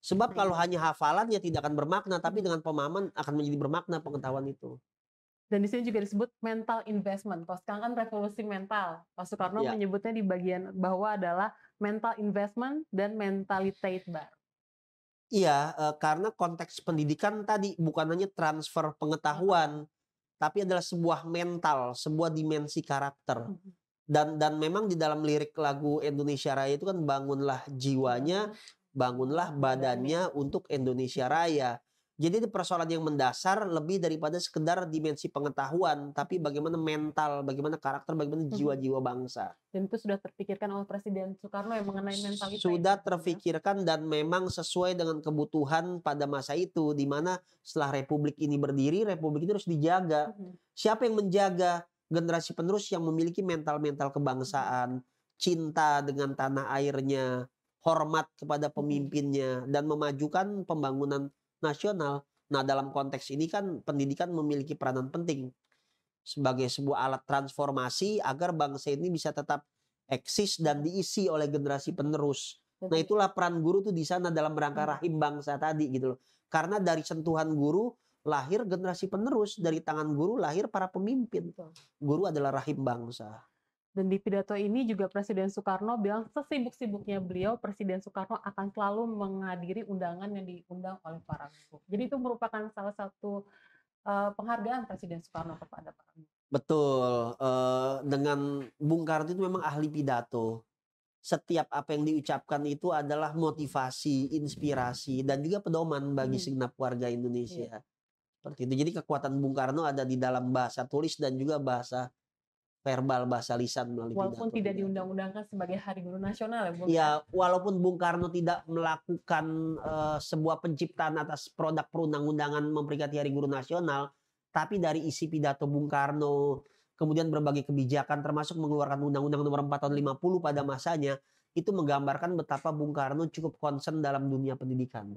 Sebab hmm. kalau hanya hafalan ya tidak akan bermakna, tapi dengan pemahaman akan menjadi bermakna pengetahuan itu. Dan di sini juga disebut mental investment. Kalau sekarang kan revolusi mental. Pak Soekarno ya. menyebutnya di bagian bahwa adalah mental investment dan mentality baru. Iya, eh, karena konteks pendidikan tadi bukan hanya transfer pengetahuan, tapi adalah sebuah mental, sebuah dimensi karakter. Mhm. Dan dan memang di dalam lirik lagu Indonesia Raya itu kan bangunlah jiwanya, iya. bangunlah badannya untuk Indonesia Raya. Jadi ini persoalan yang mendasar lebih daripada sekedar dimensi pengetahuan, tapi bagaimana mental, bagaimana karakter, bagaimana mhm. jiwa-jiwa bangsa. Dan itu sudah terpikirkan oleh Presiden Soekarno yang mengenai mental kita. Ya, sudah gitu ya. terpikirkan dan memang sesuai dengan kebutuhan pada masa itu, di mana setelah Republik ini berdiri, Republik ini harus dijaga. Mhm. Siapa yang menjaga? Generasi penerus yang memiliki mental-mental mhm. kebangsaan, cinta dengan tanah airnya, hormat kepada pemimpinnya, dan memajukan pembangunan nasional. Nah, dalam konteks ini kan pendidikan memiliki peranan penting sebagai sebuah alat transformasi agar bangsa ini bisa tetap eksis dan diisi oleh generasi penerus. Nah, itulah peran guru tuh di sana dalam rangka iya. rahim bangsa tadi gitu loh. Karena dari sentuhan guru lahir generasi penerus, dari tangan guru lahir para pemimpin. Guru adalah rahim bangsa. Dan di pidato ini juga Presiden Soekarno bilang sesibuk-sibuknya beliau, Presiden Soekarno akan selalu menghadiri undangan yang diundang oleh para guru. Jadi itu merupakan salah satu uh, penghargaan Presiden Soekarno kepada para guru. Betul. Uh, dengan Bung Karno itu memang ahli pidato. Setiap apa yang diucapkan itu adalah motivasi, inspirasi, dan juga pedoman bagi hmm. segenap warga iya. Indonesia. Yeah. Seperti itu. Jadi kekuatan Bung Karno ada di dalam bahasa tulis dan juga bahasa verbal bahasa lisan melalui walaupun pidato, tidak diundang-undangkan sebagai Hari Guru Nasional ya Ya, walaupun Bung Karno tidak melakukan uh, sebuah penciptaan atas produk perundang-undangan memperingati Hari Guru Nasional, tapi dari isi pidato Bung Karno, kemudian berbagai kebijakan termasuk mengeluarkan Undang-Undang Nomor 4 Tahun 50 pada masanya itu menggambarkan betapa Bung Karno cukup concern dalam dunia pendidikan.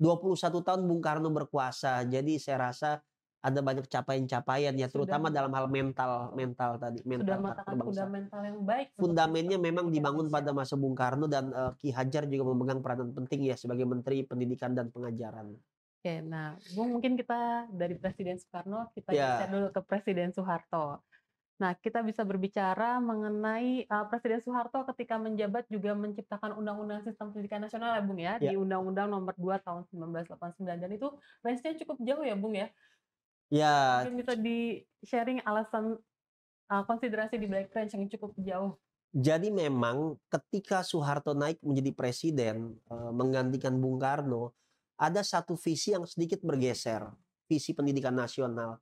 21 iya. tahun Bung Karno berkuasa, jadi saya rasa ada banyak capaian-capaian ya terutama sudah, dalam hal mental mental tadi mental sudah fundamental yang baik fundamennya memang ya, dibangun ya? pada masa Bung Karno dan uh, Ki Hajar juga memegang peranan penting ya sebagai Menteri Pendidikan dan Pengajaran. Oke, nah Bung mungkin kita dari Presiden Soekarno kita yeah. Ya. dulu ke Presiden Soeharto. Nah, kita bisa berbicara mengenai uh, Presiden Soeharto ketika menjabat juga menciptakan Undang-Undang Sistem Pendidikan Nasional ya, Bung ya, ya. di Undang-Undang Nomor 2 tahun 1989 dan itu range-nya cukup jauh ya, Bung ya. Ya. Mungkin bisa di sharing alasan uh, konsiderasi di Black Range yang cukup jauh. Jadi memang ketika Soeharto naik menjadi presiden uh, menggantikan Bung Karno, ada satu visi yang sedikit bergeser, visi pendidikan nasional.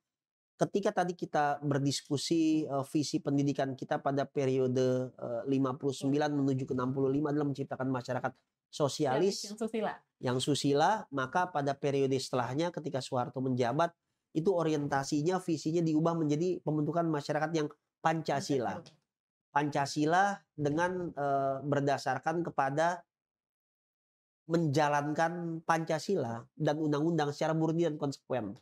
Ketika tadi kita berdiskusi uh, visi pendidikan kita pada periode iya. uh, 59 menuju ke 65 adalah menciptakan masyarakat iya, sosialis yang susila. Yang susila, maka pada periode setelahnya ketika Soeharto menjabat itu orientasinya, visinya diubah menjadi pembentukan masyarakat yang Pancasila. Pancasila dengan e, berdasarkan kepada menjalankan Pancasila dan undang-undang secara murni dan konsekuen.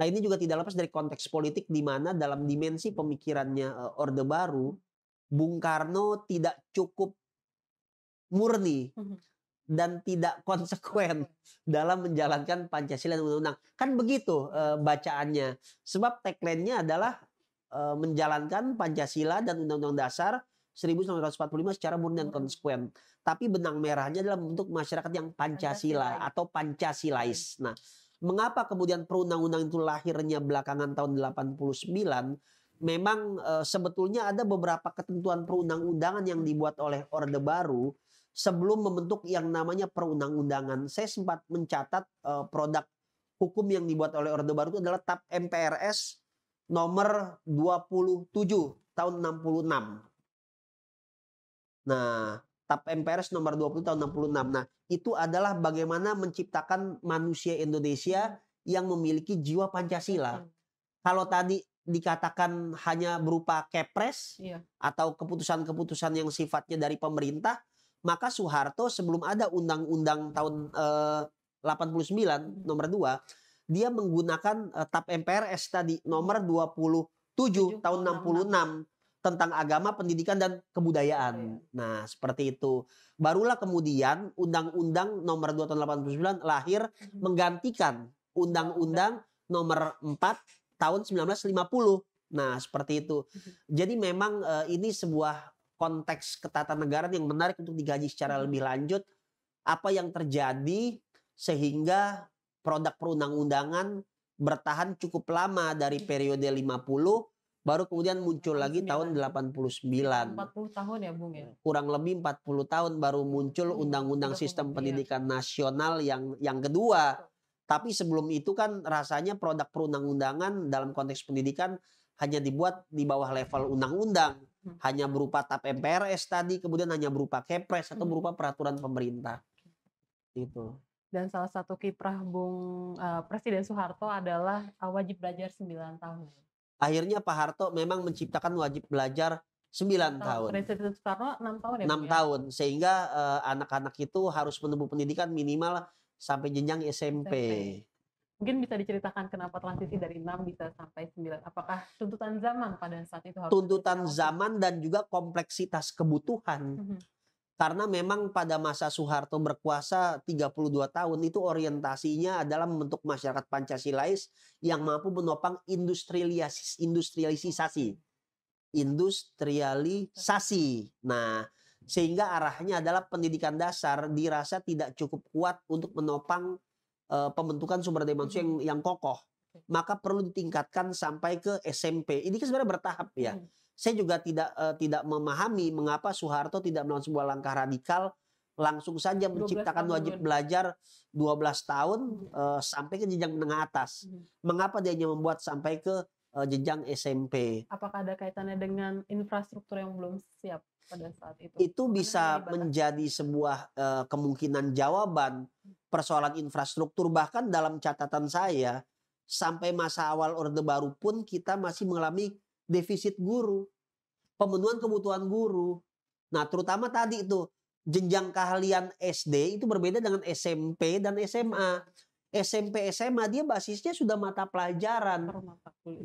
Nah ini juga tidak lepas dari konteks politik di mana dalam dimensi pemikirannya e, Orde Baru, Bung Karno tidak cukup murni. Mhm dan tidak konsekuen dalam menjalankan Pancasila dan undang-undang. Kan begitu e, bacaannya. Sebab tagline-nya adalah e, menjalankan Pancasila dan Undang-Undang Dasar 1945 secara murni dan hmm. konsekuen. Tapi benang merahnya adalah untuk masyarakat yang Pancasila, Pancasila. atau Pancasilais. Nah, mengapa kemudian perundang-undang itu lahirnya belakangan tahun 89? Memang e, sebetulnya ada beberapa ketentuan perundang-undangan yang dibuat oleh Orde Baru sebelum membentuk yang namanya perundang-undangan. Saya sempat mencatat uh, produk hukum yang dibuat oleh Orde Baru itu adalah TAP MPRS nomor 27 tahun 66. Nah, TAP MPRS nomor 20 tahun 66. Nah, itu adalah bagaimana menciptakan manusia Indonesia yang memiliki jiwa Pancasila. Kalau tadi dikatakan hanya berupa kepres iya. atau keputusan-keputusan yang sifatnya dari pemerintah, maka Soeharto sebelum ada undang-undang tahun eh, 89 nomor 2 dia menggunakan eh, TAP MPRS tadi nomor 27 7, tahun 66 tentang agama, pendidikan dan kebudayaan. Oh, Nah, seperti itu. Barulah kemudian undang-undang nomor 2 tahun 89 lahir mhm. menggantikan undang-undang nomor 4 tahun 1950. Nah, seperti itu. Mhm. Jadi memang uh, ini sebuah konteks ketatanegaraan yang menarik untuk digaji secara mm-hmm. lebih lanjut apa yang terjadi sehingga produk perundang-undangan bertahan cukup lama dari iya. periode 50 baru kemudian muncul lagi tahun 89. 40 tahun ya Bung ya. Kurang lebih 40 tahun baru hmm. muncul iya, undang-undang sistem iya. pendidikan nasional yang yang kedua. Tapi sebelum itu kan rasanya produk perundang-undangan dalam konteks pendidikan hanya dibuat di bawah level undang-undang. Hmm. hanya berupa tap MPRS tadi, kemudian hanya berupa kepres atau hmm. berupa peraturan pemerintah. Gitu. Dan salah satu kiprah Bung uh, Presiden Soeharto adalah eh, wajib belajar 9 tahun. Akhirnya Pak Harto memang menciptakan wajib belajar 9 tahun. Presiden soeharto 6 tahun ya? 6 ya? tahun. Sehingga eh, anak-anak uh, itu harus menempuh pendidikan minimal sampai jenjang SMP. SMP. Mungkin bisa diceritakan kenapa transisi dari 6 bisa sampai 9. Apakah tuntutan zaman pada saat itu harus Tuntutan zaman dan juga kompleksitas kebutuhan. Mm -hmm. Karena memang pada masa Soeharto berkuasa 32 tahun itu orientasinya adalah membentuk masyarakat Pancasilais yang mampu menopang industrialisasi industrialisasi. Industrialisasi. Nah, sehingga arahnya adalah pendidikan dasar dirasa tidak cukup kuat untuk menopang uh, pembentukan sumber daya manusia yang yang kokoh maka perlu ditingkatkan sampai ke SMP. Ini kan sebenarnya bertahap ya. Saya juga tidak uh, tidak memahami mengapa Soeharto tidak melakukan sebuah langkah radikal langsung saja menciptakan wajib belajar 12 tahun uh, sampai ke jenjang menengah atas. Mengapa dia hanya membuat sampai ke uh, jenjang SMP? Apakah ada kaitannya dengan infrastruktur yang belum siap? pada saat itu. Itu bisa menjadi sebuah uh, kemungkinan jawaban hmm. persoalan infrastruktur bahkan dalam catatan saya sampai masa awal Orde Baru pun kita masih mengalami defisit guru, pemenuhan kebutuhan guru. Nah, terutama tadi itu jenjang keahlian SD itu berbeda dengan SMP dan SMA. SMP SMA dia basisnya sudah mata pelajaran. Oh,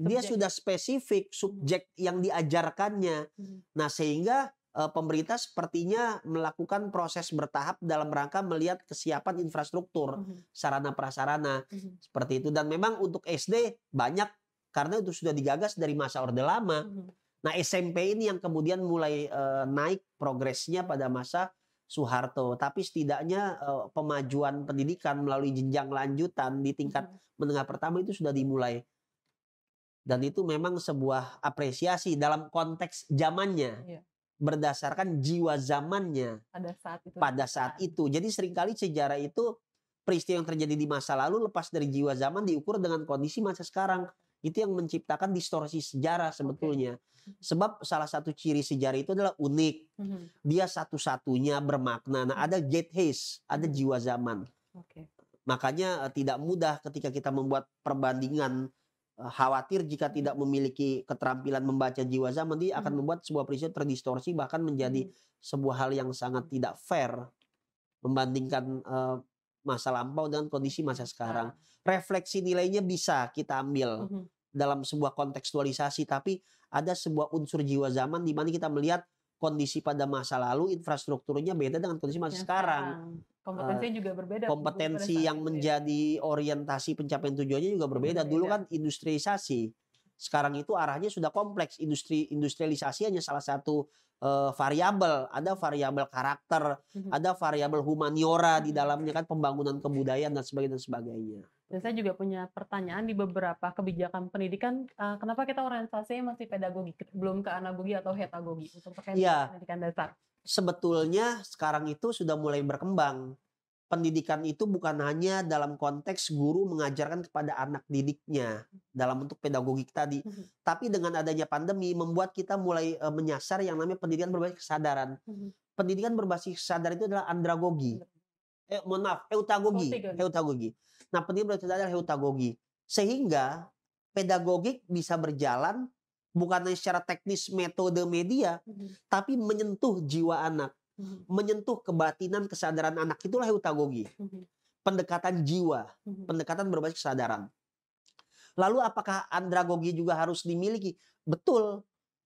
dia sudah ya? spesifik subjek yang diajarkannya. Hmm. Nah, sehingga Eh, pemerintah sepertinya melakukan proses bertahap dalam rangka melihat kesiapan infrastruktur mhm. sarana prasarana mhm. seperti itu dan memang untuk SD banyak karena itu sudah digagas dari masa orde lama. Mhm. Nah SMP ini yang kemudian mulai uh, naik progresnya pada masa Soeharto tapi setidaknya uh, pemajuan pendidikan melalui jenjang lanjutan di tingkat mm-hmm. menengah pertama itu sudah dimulai dan itu memang sebuah apresiasi dalam konteks zamannya. Yeah berdasarkan jiwa zamannya pada saat itu. Pada saat itu. Jadi seringkali sejarah itu peristiwa yang terjadi di masa lalu lepas dari jiwa zaman diukur dengan kondisi masa sekarang. Itu yang menciptakan distorsi sejarah sebetulnya. Okay. Mhm. Sebab salah satu ciri sejarah itu adalah unik. Mhm. Dia satu-satunya bermakna. Nah, ada jet haze, ada mhm. jiwa zaman. Okay. Makanya eh, tidak mudah ketika kita membuat perbandingan Eh, khawatir jika hmm. tidak memiliki keterampilan membaca jiwa zaman dia akan hmm. membuat sebuah peristiwa terdistorsi bahkan menjadi hmm. sebuah hal yang sangat tidak fair membandingkan uh, masa lampau dengan kondisi masa sekarang. Ah. Refleksi nilainya bisa kita ambil dalam sebuah kontekstualisasi tapi ada sebuah unsur jiwa zaman di mana kita melihat kondisi pada masa lalu infrastrukturnya beda dengan kondisi masa sekarang kompetensi uh, juga berbeda. Kompetensi yang ya. menjadi orientasi pencapaian tujuannya juga iya, berbeda. berbeda. Iya, Dulu iya. kan industrialisasi, sekarang itu arahnya sudah kompleks. Industri industrialisasi hanya salah satu uh, variabel. Ada variabel karakter, mm-hmm. ada variabel humaniora di mhm. dalamnya kan pembangunan kebudayaan dan sebagainya dan sebagainya. Dan saya juga punya pertanyaan di beberapa kebijakan pendidikan, eh, kenapa kita orientasinya masih pedagogi belum ke anagogi atau hetagogi untuk pendidikan dasar? sebetulnya sekarang itu sudah mulai berkembang. Pendidikan itu bukan hanya dalam konteks guru mengajarkan kepada anak didiknya dalam bentuk pedagogik tadi, mm -hmm. tapi dengan adanya pandemi membuat kita mulai uh, menyasar yang namanya pendidikan berbasis kesadaran. Mm -hmm. Pendidikan berbasis kesadaran itu adalah andragogi. Eh, mohon maaf, heutagogi, eutagogi. Nah, pendidikan berbasis kesadaran adalah eutagogi Sehingga pedagogik bisa berjalan bukan hanya secara teknis metode media, hmm. tapi menyentuh jiwa anak, hmm. menyentuh kebatinan kesadaran anak itulah utagogi. Hmm. Pendekatan jiwa, hmm. pendekatan berbasis kesadaran. Lalu apakah andragogi juga harus dimiliki? Betul,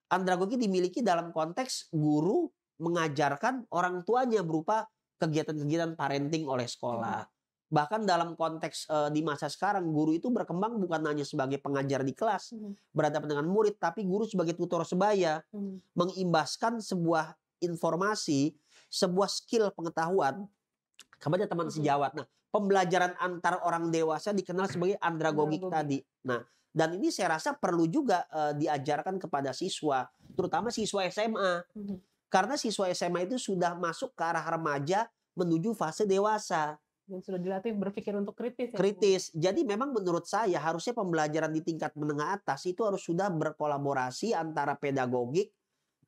andragogi dimiliki dalam konteks guru mengajarkan orang tuanya berupa kegiatan-kegiatan parenting oleh sekolah. Hmm. Bahkan dalam konteks e, di masa sekarang, guru itu berkembang bukan hanya sebagai pengajar di kelas, hmm. berhadapan dengan murid, tapi guru sebagai tutor sebaya, hmm. mengimbaskan sebuah informasi, sebuah skill pengetahuan kepada teman hmm. sejawat. Nah, pembelajaran antar orang dewasa dikenal sebagai andragogik tadi. Nah, dan ini saya rasa perlu juga e, diajarkan kepada siswa, terutama siswa SMA. Hmm. Karena siswa SMA itu sudah masuk ke arah remaja menuju fase dewasa yang sudah dilatih berpikir untuk kritis. Ya, ya, kritis. Jadi memang menurut saya harusnya pembelajaran di tingkat menengah atas itu harus sudah berkolaborasi antara pedagogik,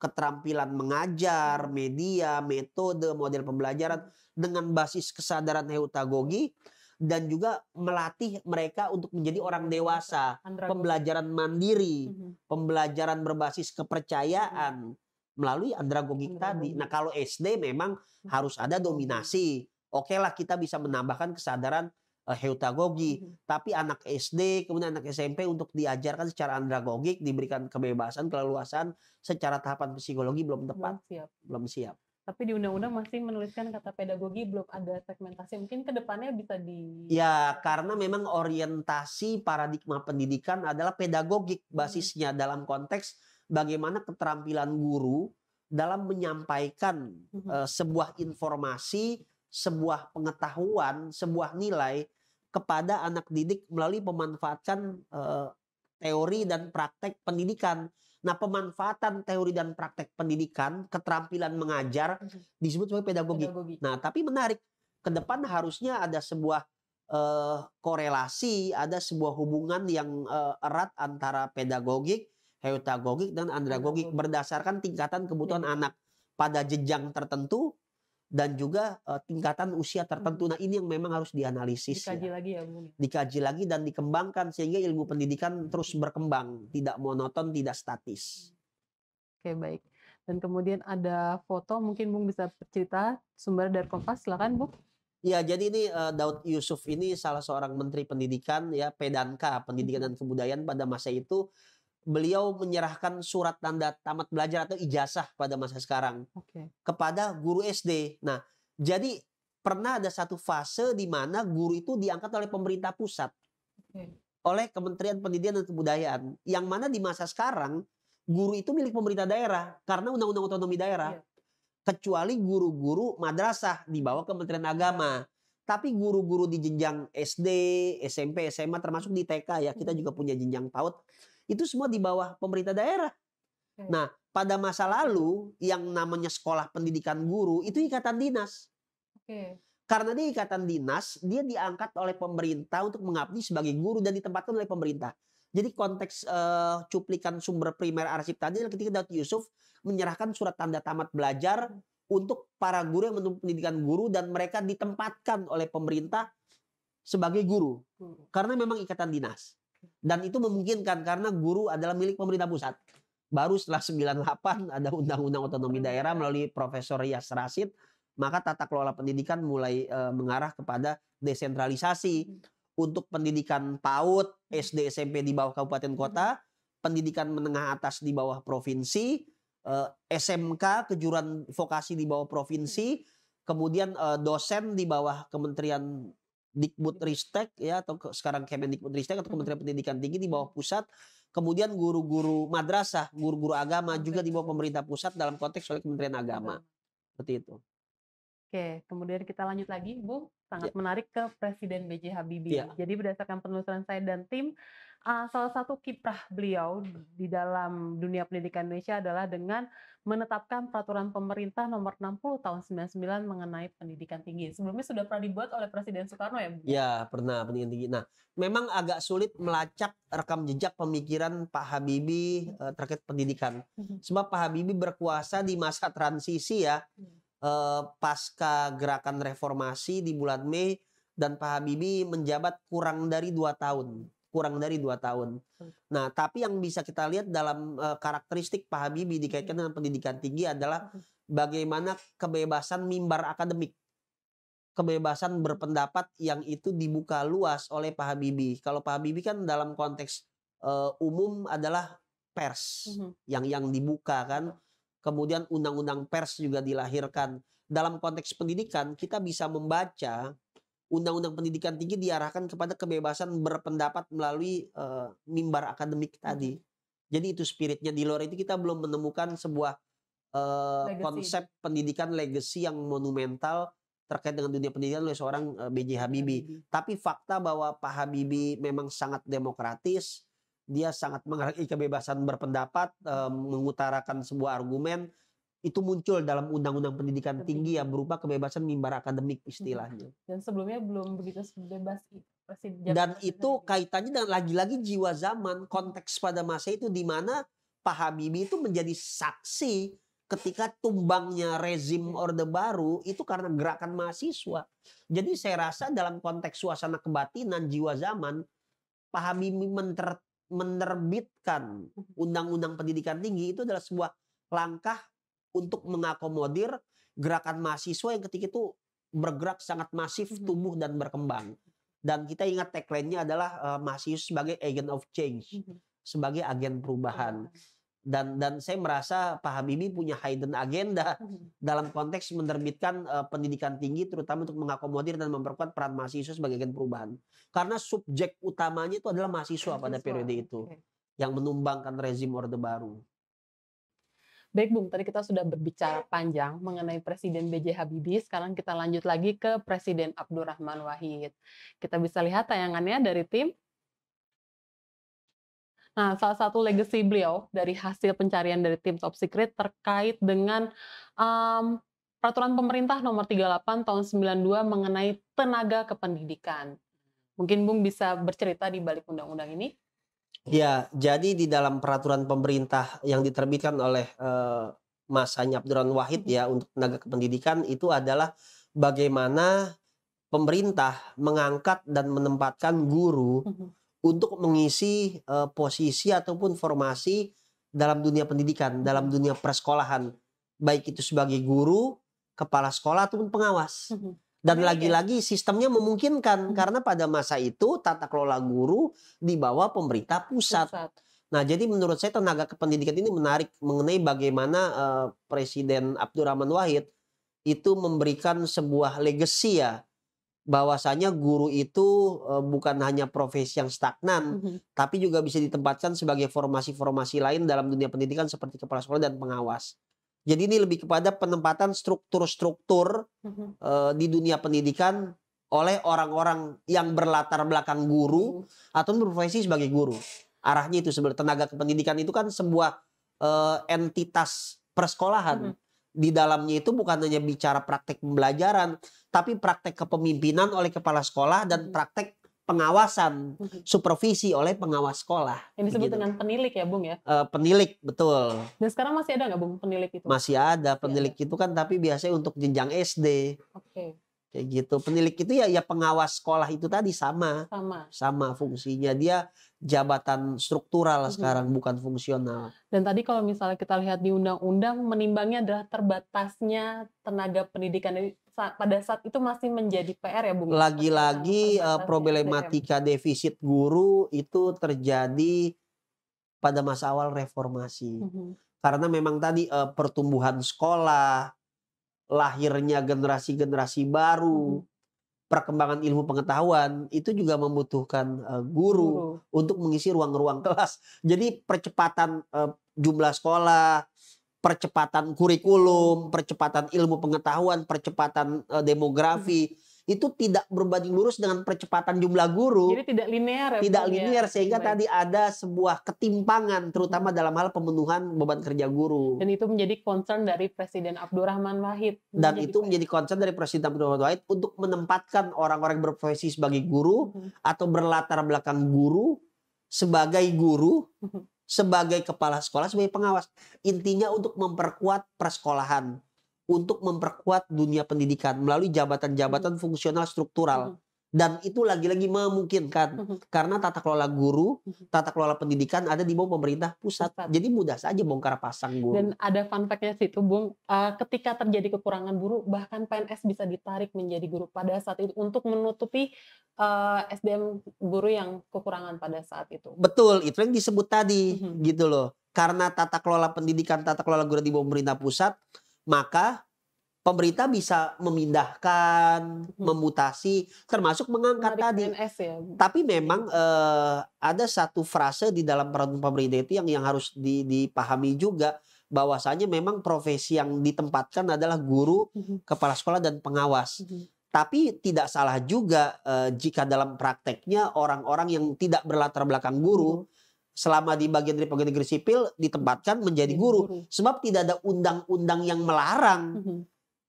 keterampilan mengajar, hmm. media, metode, model pembelajaran dengan basis kesadaran heutagogi dan juga melatih mereka untuk menjadi orang dewasa, pembelajaran mandiri, hmm. pembelajaran berbasis kepercayaan hmm. melalui andragogik, tadi. Nah, kalau SD memang harus ada dominasi oke okay lah kita bisa menambahkan kesadaran uh, heutagogi. Mm -hmm. Tapi anak SD, kemudian anak SMP untuk diajarkan secara andragogik, diberikan kebebasan, keleluasan secara tahapan psikologi belum tepat. Belum siap. Belum siap. Tapi di undang-undang masih menuliskan kata pedagogi belum ada segmentasi. Mungkin ke depannya bisa di... Ya, karena memang orientasi paradigma pendidikan adalah pedagogik hmm. basisnya hmm. dalam konteks bagaimana keterampilan guru dalam menyampaikan hmm. uh, sebuah informasi sebuah pengetahuan, sebuah nilai kepada anak didik melalui pemanfaatan uh, teori dan praktek pendidikan. Nah, pemanfaatan teori dan praktek pendidikan, keterampilan mengajar mhm. disebut sebagai pedagogi. pedagogi. Nah, tapi menarik, ke depan harusnya ada sebuah uh, korelasi, ada sebuah hubungan yang uh, erat antara pedagogik, heutagogik dan andragogik berdasarkan tingkatan kebutuhan ya. anak. Pada jenjang tertentu dan juga uh, tingkatan usia tertentu. Hmm. Nah, ini yang memang harus dianalisis. Ya. Dikaji ya. lagi ya, Bu. Dikaji lagi dan dikembangkan sehingga ilmu pendidikan terus berkembang, tidak monoton, tidak statis. Oke, baik. Dan kemudian ada foto, mungkin Bung bisa cerita sumber dari Kompas, silakan Bu. Ya, jadi ini uh, Daud Yusuf ini salah seorang menteri pendidikan ya, Pedanka, Pendidikan hmm. dan Kebudayaan pada masa itu beliau menyerahkan surat tanda tamat belajar atau ijazah pada masa sekarang okay. kepada guru SD. Nah, jadi pernah ada satu fase di mana guru itu diangkat oleh pemerintah pusat, okay. oleh Kementerian Pendidikan dan Kebudayaan, yang mana di masa sekarang guru itu milik pemerintah daerah karena undang-undang otonomi daerah. Yeah. Kecuali guru-guru madrasah di bawah Kementerian Agama. Tapi guru-guru di jenjang SD, SMP, SMA termasuk di TK ya kita iya. juga punya jenjang PAUD itu semua di bawah pemerintah daerah. Nah, pada masa lalu yang namanya sekolah pendidikan guru itu ikatan dinas. Oke. Karena dia ikatan dinas, dia diangkat oleh pemerintah untuk mengabdi sebagai guru dan ditempatkan oleh pemerintah. Jadi konteks uh, cuplikan sumber primer arsip tadi ketika Daud Yusuf menyerahkan surat tanda tamat belajar untuk para guru yang menempuh pendidikan guru dan mereka ditempatkan oleh pemerintah sebagai guru. Karena memang ikatan dinas. Dan itu memungkinkan karena guru adalah milik pemerintah pusat. Baru setelah 98 ada undang-undang otonomi daerah melalui Profesor Yas Rasid, maka tata kelola pendidikan mulai e, mengarah kepada desentralisasi untuk pendidikan PAUD, SD, SMP di bawah kabupaten kota, pendidikan menengah atas di bawah provinsi, eh, SMK kejuruan vokasi di bawah provinsi, kemudian eh, dosen di bawah Kementerian Dikbudristek ya atau ke, sekarang Ristek atau Kementerian Pendidikan Tinggi di bawah hmm. pusat, kemudian guru-guru madrasah, guru-guru agama juga di bawah pemerintah pusat dalam konteks oleh Kementerian Agama. Seperti itu. Oke, kemudian kita lanjut lagi, Bu. Sangat ya. menarik ke Presiden B.J. Habibie. Ya. Jadi berdasarkan penelusuran saya dan tim, uh, salah satu kiprah beliau di dalam dunia pendidikan Indonesia adalah dengan menetapkan peraturan pemerintah nomor 60 tahun 99 mengenai pendidikan tinggi. Sebelumnya sudah pernah dibuat oleh Presiden Soekarno ya, Bu? Ya, pernah pendidikan tinggi. Nah, memang agak sulit melacak rekam jejak pemikiran Pak Habibie eh, terkait pendidikan. Hmm. Sebab Pak Habibie berkuasa di masa transisi ya. Hmm eh, pasca gerakan reformasi di bulan Mei dan Pak Habibie menjabat kurang dari dua tahun kurang dari dua tahun. Nah, tapi yang bisa kita lihat dalam uh, karakteristik Pak Habibie dikaitkan hmm. dengan pendidikan tinggi adalah hmm. bagaimana kebebasan mimbar akademik, kebebasan berpendapat yang itu dibuka luas oleh Pak Habibie. Kalau Pak Habibie kan dalam konteks uh, umum adalah pers mm -hmm. yang yang dibuka kan kemudian undang-undang pers juga dilahirkan. Dalam konteks pendidikan, kita bisa membaca undang-undang pendidikan tinggi diarahkan kepada kebebasan berpendapat melalui uh, mimbar akademik hmm. tadi. Jadi itu spiritnya di luar itu kita belum menemukan sebuah uh, konsep pendidikan legacy yang monumental terkait dengan dunia pendidikan oleh seorang uh, eh, BJ Habibie. Habibie. Tapi fakta bahwa Pak Habibie memang sangat demokratis, dia sangat menghargai kebebasan berpendapat, mengutarakan sebuah argumen itu muncul dalam undang-undang pendidikan tinggi yang berupa kebebasan mimbar akademik istilahnya. Mm-hmm. Dan sebelumnya belum begitu bebas Dan itu kaitannya dengan lagi-lagi jiwa zaman, konteks pada masa itu di mana Pak Habibie itu menjadi saksi ketika tumbangnya rezim iya. Orde Baru itu karena gerakan mahasiswa. Jadi saya rasa dalam konteks suasana kebatinan jiwa zaman, Pak Habibie menter menerbitkan mhm. undang-undang pendidikan tinggi itu adalah sebuah langkah untuk mengakomodir gerakan mahasiswa yang ketika itu bergerak sangat masif mhm. tumbuh dan berkembang dan kita ingat tagline-nya adalah uh, mahasiswa sebagai agent of change mhm. sebagai agen perubahan dan dan saya merasa Pak Habibie punya hidden agenda hmm. dalam konteks menerbitkan uh, pendidikan tinggi terutama untuk mengakomodir dan memperkuat peran mahasiswa sebagai agen perubahan karena subjek utamanya itu adalah mahasiswa, mahasiswa. pada periode itu okay. yang menumbangkan rezim Orde Baru. Baik Bung, tadi kita sudah berbicara panjang mengenai Presiden B.J. Habibie. Sekarang kita lanjut lagi ke Presiden Abdurrahman Wahid. Kita bisa lihat tayangannya dari tim Nah, salah satu legacy beliau dari hasil pencarian dari tim Top Secret terkait dengan um, peraturan pemerintah nomor 38 tahun 92 mengenai tenaga kependidikan. Mungkin Bung bisa bercerita di balik undang-undang ini? Ya, jadi di dalam peraturan pemerintah yang diterbitkan oleh uh, Mas Abdurrahman Wahid mm-hmm. ya untuk tenaga kependidikan itu adalah bagaimana pemerintah mengangkat dan menempatkan guru mm-hmm untuk mengisi uh, posisi ataupun formasi dalam dunia pendidikan, hmm. dalam dunia persekolahan, baik itu sebagai guru, kepala sekolah ataupun pengawas. Hmm. Dan ya. lagi-lagi sistemnya memungkinkan hmm. karena pada masa itu tata kelola guru di bawah pemerintah pusat. pusat. Nah, jadi menurut saya tenaga kependidikan ini menarik mengenai bagaimana uh, Presiden Abdurrahman Wahid itu memberikan sebuah legacy ya bahwasanya guru itu eh, bukan hanya profesi yang stagnan, mm -hmm. tapi juga bisa ditempatkan sebagai formasi-formasi lain dalam dunia pendidikan seperti kepala sekolah dan pengawas. Jadi ini lebih kepada penempatan struktur-struktur mm -hmm. uh, di dunia pendidikan oleh orang-orang yang berlatar belakang guru mm -hmm. atau berprofesi sebagai guru. Arahnya itu sebenarnya tenaga kependidikan itu kan sebuah uh, entitas persekolahan. Mm -hmm di dalamnya itu bukan hanya bicara praktek pembelajaran, tapi praktek kepemimpinan oleh kepala sekolah dan hmm. praktek pengawasan hmm. supervisi oleh pengawas sekolah yang disebut begitu. dengan penilik ya bung ya uh, penilik betul dan sekarang masih ada nggak bung penilik itu masih ada penilik ya. itu kan tapi biasanya untuk jenjang SD oke okay. kayak gitu penilik itu ya ya pengawas sekolah itu tadi sama sama sama fungsinya dia jabatan struktural mm-hmm. sekarang bukan fungsional. Dan tadi kalau misalnya kita lihat di undang-undang menimbangnya adalah terbatasnya tenaga pendidikan saat, pada saat itu masih menjadi PR ya bu. Lagi-lagi uh, problematika SDM. defisit guru itu terjadi pada masa awal reformasi. Mm-hmm. Karena memang tadi uh, pertumbuhan sekolah, lahirnya generasi-generasi baru. Mm-hmm perkembangan ilmu pengetahuan itu juga membutuhkan uh, guru, guru untuk mengisi ruang-ruang kelas. Jadi percepatan uh, jumlah sekolah, percepatan kurikulum, percepatan ilmu pengetahuan, percepatan uh, demografi, itu tidak berbanding lurus dengan percepatan jumlah guru. Jadi tidak linear. Ya, tidak ya, linear sehingga Baik. tadi ada sebuah ketimpangan terutama hmm. dalam hal pemenuhan beban kerja guru. Dan itu menjadi concern dari Presiden Abdurrahman Wahid. Dan itu menjadi concern dari Presiden Abdurrahman Wahid untuk menempatkan orang-orang berprofesi sebagai guru hmm. atau berlatar belakang guru sebagai guru, hmm. sebagai kepala sekolah, sebagai pengawas. Intinya untuk memperkuat persekolahan untuk memperkuat dunia pendidikan melalui jabatan-jabatan mm-hmm. fungsional struktural. Mm-hmm. Dan itu lagi-lagi memungkinkan mm-hmm. karena tata kelola guru, tata kelola pendidikan ada di bawah pemerintah pusat. pusat. Jadi mudah saja bongkar pasang guru. Dan ada fun fact-nya situ, Bung. Uh, ketika terjadi kekurangan guru, bahkan PNS bisa ditarik menjadi guru pada saat itu untuk menutupi uh, eh, SDM guru yang kekurangan pada saat itu. Betul, itu yang disebut tadi, gitu loh. Karena tata kelola pendidikan, tata kelola guru di bawah pemerintah pusat, maka pemerintah bisa memindahkan, hmm. memutasi, termasuk mengangkat tadi. ya. Tapi memang uh, ada satu frase di dalam peraturan pemerintah itu yang yang harus di, dipahami juga bahwasanya memang profesi yang ditempatkan adalah guru, kepala sekolah dan pengawas. Tapi tidak salah juga uh, jika dalam prakteknya orang-orang yang tidak berlatar belakang guru hmm selama di bagian dari pegawai negeri sipil ditempatkan menjadi guru, sebab tidak ada undang-undang yang melarang. Mm-hmm.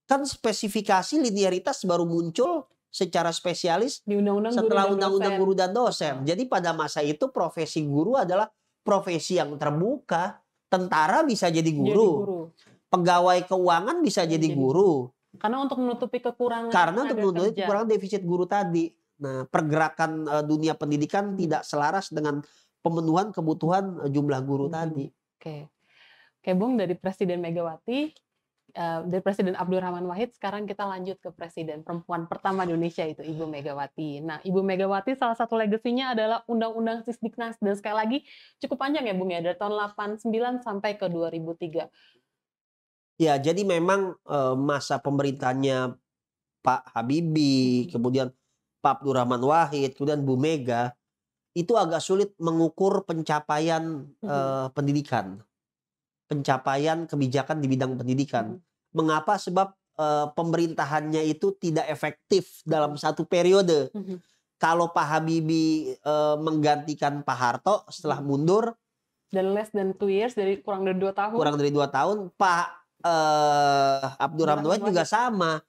Kan spesifikasi linearitas baru muncul secara spesialis di undang-undang setelah undang-undang guru, dan dosen. Nah. Jadi pada masa itu profesi guru adalah profesi yang terbuka. Tentara bisa jadi guru. Jadi guru. Pegawai keuangan bisa jadi, jadi guru. Karena untuk menutupi kekurangan Karena untuk menutupi kekurangan defisit guru tadi. Nah, pergerakan e, dunia pendidikan tidak selaras dengan pemenuhan kebutuhan eh, jumlah guru hmm. tadi. Oke. Okay. okay, Bung dari Presiden Megawati Uh, dari Presiden Abdurrahman Wahid sekarang kita lanjut ke Presiden perempuan pertama di Indonesia itu Ibu Megawati. Nah Ibu Megawati salah satu legasinya adalah Undang-Undang Sisdiknas dan sekali lagi cukup panjang ya Bung ya dari tahun 89 sampai ke 2003. Ya jadi memang uh, masa pemerintahnya Pak Habibie, kemudian Pak Abdurrahman Wahid, kemudian Bu Mega itu agak sulit mengukur pencapaian mm-hmm. uh, pendidikan, pencapaian kebijakan di bidang pendidikan. Mm-hmm. Mengapa? Sebab uh, pemerintahannya itu tidak efektif dalam satu periode. Mm-hmm. Kalau Pak Habibie uh, menggantikan Pak Harto setelah mhm. mundur, dan less than two years dari kurang dari dua tahun. Kurang dari dua tahun, Pak uh, Abdurrahman Wahid juga sama.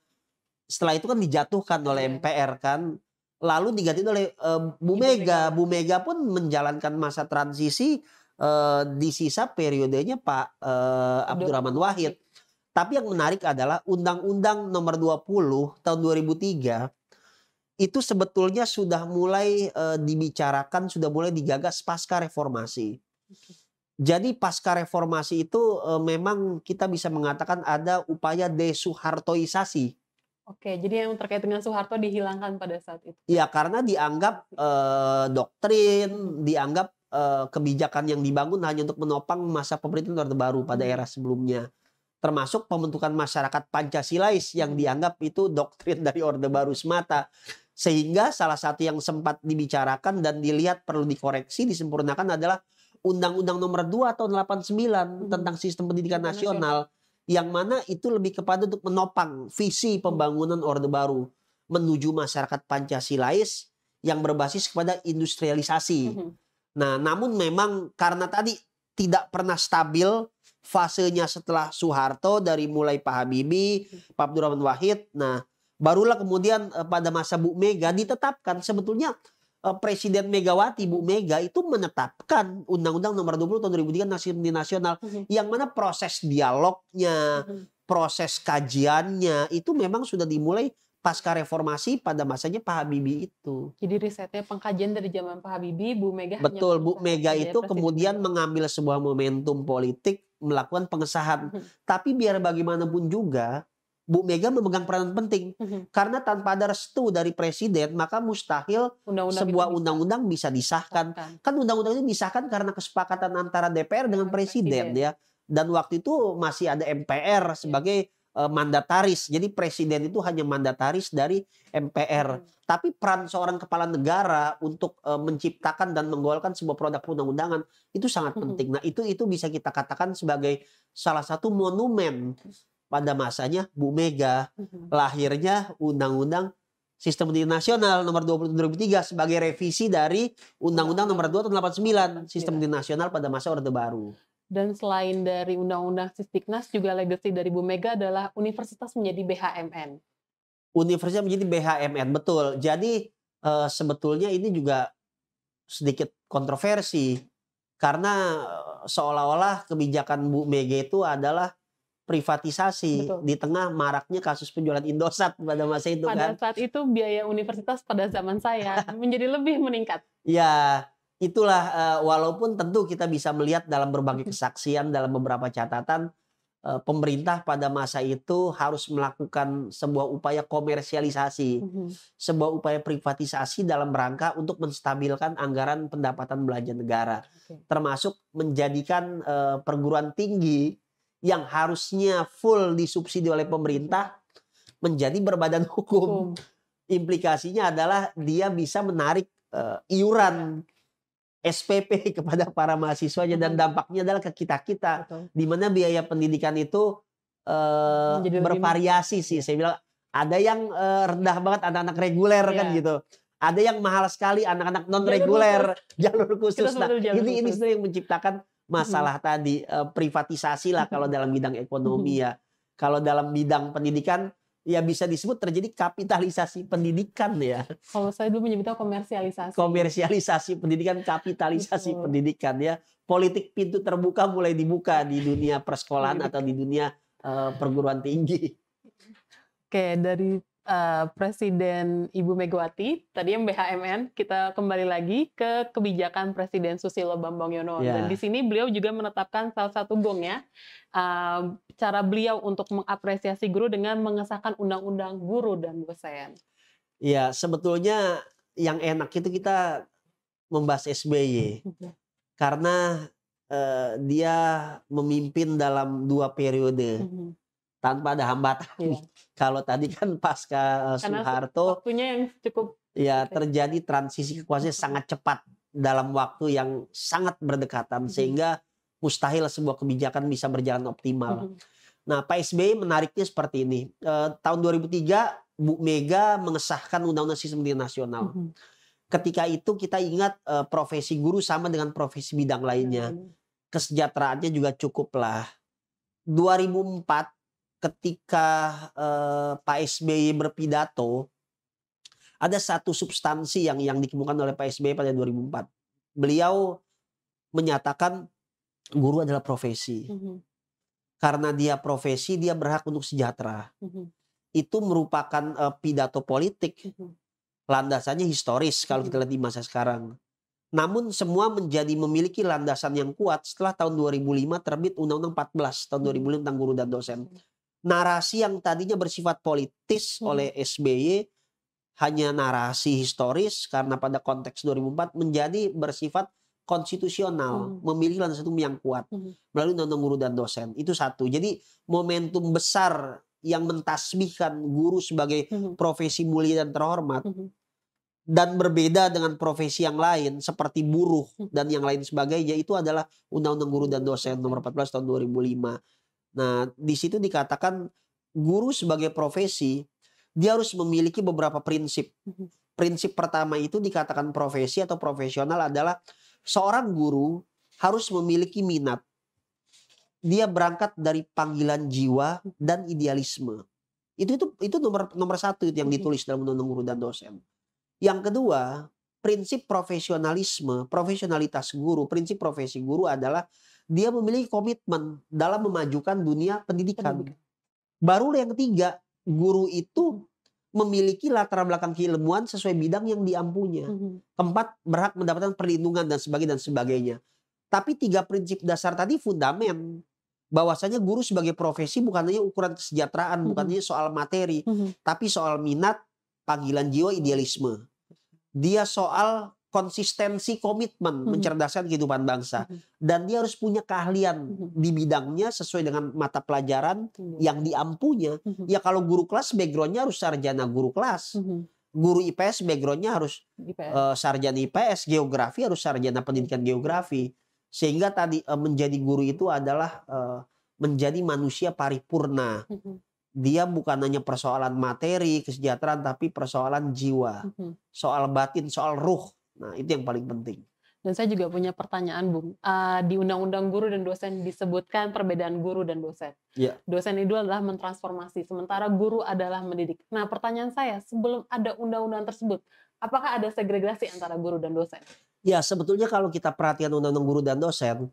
Setelah itu kan dijatuhkan oleh iya. MPR kan lalu diganti oleh uh, Bu Mega. Bu Mega pun menjalankan masa transisi uh, di sisa periodenya Pak uh, Abdurrahman Wahid. Tapi yang menarik adalah Undang-Undang Nomor 20 tahun 2003 itu sebetulnya sudah mulai uh, dibicarakan, sudah mulai digagas pasca reformasi. Jadi pasca reformasi itu e, memang kita bisa mengatakan ada upaya desuhartoisasi Oke, jadi yang terkait dengan Soeharto dihilangkan pada saat itu. Iya, karena dianggap eh, doktrin, dianggap eh, kebijakan yang dibangun hanya untuk menopang masa pemerintahan Orde Baru pada hmm. era sebelumnya. Termasuk pembentukan masyarakat Pancasilais yang hmm. dianggap itu doktrin dari Orde Baru semata. Sehingga salah satu yang sempat dibicarakan dan dilihat perlu dikoreksi, disempurnakan adalah Undang-Undang Nomor 2 tahun 89 hmm. tentang sistem pendidikan nasional yang mana itu lebih kepada untuk menopang visi pembangunan Orde Baru menuju masyarakat Pancasilais yang berbasis kepada industrialisasi. Mm -hmm. Nah, namun memang karena tadi tidak pernah stabil fasenya setelah Soeharto dari mulai Pak Habibie, mm-hmm. Pak Abdurrahman Wahid. Nah, barulah kemudian eh, pada masa Bu Mega ditetapkan sebetulnya Eh, Presiden Megawati Bu Mega itu menetapkan Undang-Undang Nomor 20 Tahun 2003 Nasional Nasional mm -hmm. yang mana proses dialognya, mm -hmm. proses kajiannya itu memang sudah dimulai pasca reformasi pada masanya Pak Habibie itu. Jadi risetnya pengkajian dari zaman Pak Habibie, Bu Mega. Betul, Bu Mega itu kemudian mengambil sebuah momentum politik melakukan pengesahan. Mhm. Tapi biar bagaimanapun juga Bu Mega memegang peranan penting mhm. karena tanpa ada restu dari presiden maka mustahil undang-undang sebuah undang-undang bisa disahkan. Kan undang-undang itu disahkan karena kesepakatan antara DPR dengan presiden, presiden ya. Dan waktu itu masih ada MPR iya. sebagai ya. uh, mandataris. Jadi presiden itu hanya mandataris dari MPR. Mm. Tapi peran seorang kepala negara untuk uh, menciptakan dan menggolkan sebuah produk undang-undangan itu sangat mm-hmm. penting. Nah, itu itu bisa kita katakan sebagai salah satu monumen pada masanya Bu Mega mm-hmm. lahirnya undang-undang sistem pendidikan nasional nomor 20 2003 sebagai revisi dari undang-undang nomor 2 tahun 89 iya. sistem pendidikan nasional pada masa Orde Baru. Dan selain dari undang-undang Sistiknas juga legacy dari Bu Mega adalah universitas menjadi BHMN. Universitas menjadi BHMN, betul. Jadi e, sebetulnya ini juga sedikit kontroversi karena eh, seolah-olah kebijakan Bu Mega itu adalah privatisasi Betul. di tengah maraknya kasus penjualan Indosat pada masa itu pada kan. Pada saat itu biaya universitas pada zaman saya menjadi lebih meningkat. Ya, itulah eh, walaupun tentu kita bisa melihat dalam berbagai kesaksian dalam beberapa catatan eh, pemerintah pada masa itu harus melakukan sebuah upaya komersialisasi, mhm. sebuah upaya privatisasi dalam rangka untuk menstabilkan anggaran pendapatan belanja negara. Termasuk menjadikan eh, perguruan tinggi yang harusnya full disubsidi oleh pemerintah menjadi berbadan hukum. hukum. Implikasinya adalah dia bisa menarik uh, iuran SPP kepada para mahasiswanya dan hmm. dampaknya adalah ke kita-kita di mana biaya pendidikan itu uh, bervariasi sih. Iya. Saya bilang ada yang uh, rendah banget anak-anak reguler yeah. kan gitu. Ada yang mahal sekali anak-anak non reguler jalur khusus. Nah, jalur ini khusus. yang menciptakan masalah hmm. tadi uh, privatisasi lah kalau dalam bidang ekonomi hmm. ya. Kalau dalam bidang pendidikan ya bisa disebut terjadi kapitalisasi pendidikan ya. Kalau saya dulu menyebutnya komersialisasi. Komersialisasi pendidikan, kapitalisasi Betul. pendidikan ya. Politik pintu terbuka mulai dibuka di dunia persekolahan atau di dunia uh, perguruan tinggi. Oke, dari Eh, Presiden Ibu Megawati tadi yang BHMN kita kembali lagi ke kebijakan Presiden Susilo Bambang Yono. yeah. dan ya. di sini beliau juga menetapkan salah satu gongnya uh, eh, cara beliau untuk mengapresiasi guru dengan mengesahkan undang-undang guru dan dosen. Iya, sebetulnya yang enak itu kita membahas SBY karena uh, dia memimpin dalam dua periode. Mm-hmm tanpa ada hambatan. Iya. Kalau tadi kan pasca eh, Karena Soeharto waktunya yang cukup ya terjadi transisi kekuasaan sangat cepat dalam waktu yang sangat berdekatan -hmm. sehingga mustahil sebuah kebijakan bisa berjalan optimal. -hmm. Nah, Pak SBY menariknya seperti ini. E, tahun 2003 Bu Mega mengesahkan Undang-Undang Sistem Pendidikan Nasional. -hmm. Ketika itu kita ingat e, profesi guru sama dengan profesi bidang lainnya. -hmm. Kesejahteraannya juga cukup lah. 2004 ketika eh, Pak SBY berpidato ada satu substansi yang yang dikemukakan oleh Pak SBY pada 2004. Beliau menyatakan guru adalah profesi. Mm -hmm. Karena dia profesi, dia berhak untuk sejahtera. Mm -hmm. Itu merupakan uh, pidato politik. Mm -hmm. Landasannya historis kalau mm-hmm. kita lihat di masa sekarang. Namun semua menjadi memiliki landasan yang kuat setelah tahun 2005 terbit Undang-Undang 14 tahun 2005 mm-hmm. tentang guru dan dosen. Mm -hmm narasi yang tadinya bersifat politis hmm. oleh SBY hanya narasi historis karena pada konteks 2004 menjadi bersifat konstitusional, hmm. memilih landasan yang kuat hmm. melalui undang-undang guru dan dosen. Itu satu. Jadi momentum besar yang mentasbihkan guru sebagai hmm. profesi mulia dan terhormat hmm. dan berbeda dengan profesi yang lain seperti buruh hmm. dan yang lain sebagainya itu adalah undang-undang guru dan dosen nomor 14 tahun 2005 Nah, di situ dikatakan guru sebagai profesi dia harus memiliki beberapa prinsip. Mm-hmm. Prinsip pertama itu dikatakan profesi atau profesional adalah seorang guru harus memiliki minat. Dia berangkat dari panggilan jiwa dan idealisme. Itu itu itu nomor nomor satu itu yang mm-hmm. ditulis dalam undang-undang guru dan dosen. Yang kedua, prinsip profesionalisme, profesionalitas guru, prinsip profesi guru adalah dia memiliki komitmen dalam memajukan dunia pendidikan. pendidikan. Baru yang ketiga, guru itu memiliki latar belakang keilmuan sesuai bidang yang diampunya. mm mm-hmm. Keempat, berhak mendapatkan perlindungan dan sebagainya dan sebagainya. Tapi tiga prinsip dasar tadi fundament bahwasanya guru sebagai profesi bukan hanya ukuran kesejahteraan, hmm bukan hanya soal materi, hmm tapi soal minat, panggilan jiwa, idealisme. Dia soal konsistensi komitmen hmm. mencerdaskan kehidupan bangsa hmm. dan dia harus punya keahlian hmm. di bidangnya sesuai dengan mata pelajaran hmm. yang diampunya hmm. ya kalau guru kelas backgroundnya harus sarjana guru kelas hmm. guru IPS backgroundnya harus IPS. Uh, eh, sarjana IPS geografi harus sarjana pendidikan geografi sehingga tadi uh, menjadi guru itu adalah uh, menjadi manusia paripurna hmm dia bukan hanya persoalan materi kesejahteraan tapi persoalan jiwa mm -hmm. soal batin soal ruh Nah, itu yang paling penting. Dan saya juga punya pertanyaan, Bung. Uh, di Undang-Undang Guru dan Dosen disebutkan perbedaan guru dan dosen. Yeah. Dosen itu adalah mentransformasi, sementara guru adalah mendidik. Nah, pertanyaan saya, sebelum ada undang-undang tersebut, apakah ada segregasi antara guru dan dosen? Ya, sebetulnya kalau kita perhatikan Undang-Undang Guru dan Dosen,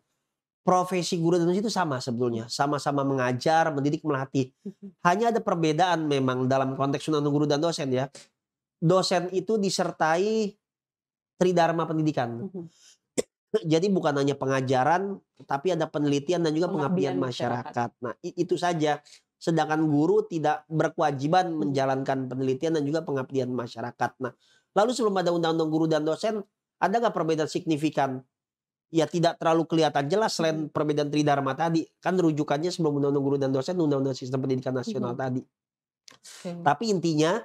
profesi guru dan dosen itu sama sebetulnya. Sama-sama mengajar, mendidik, melatih. Hanya ada perbedaan memang dalam konteks Undang-Undang Guru dan Dosen ya. Dosen itu disertai tridharma pendidikan. Mm-hmm. Jadi bukan hanya pengajaran, tapi ada penelitian dan juga pengabdian, masyarakat. masyarakat. Nah itu saja. Sedangkan guru tidak berkewajiban mm-hmm. menjalankan penelitian dan juga pengabdian masyarakat. Nah lalu sebelum ada undang-undang guru dan dosen, ada nggak perbedaan signifikan? Ya tidak terlalu kelihatan jelas mm-hmm. selain perbedaan tridharma tadi. Kan rujukannya sebelum undang-undang guru dan dosen, undang-undang sistem pendidikan nasional tadi. Okay. Tapi intinya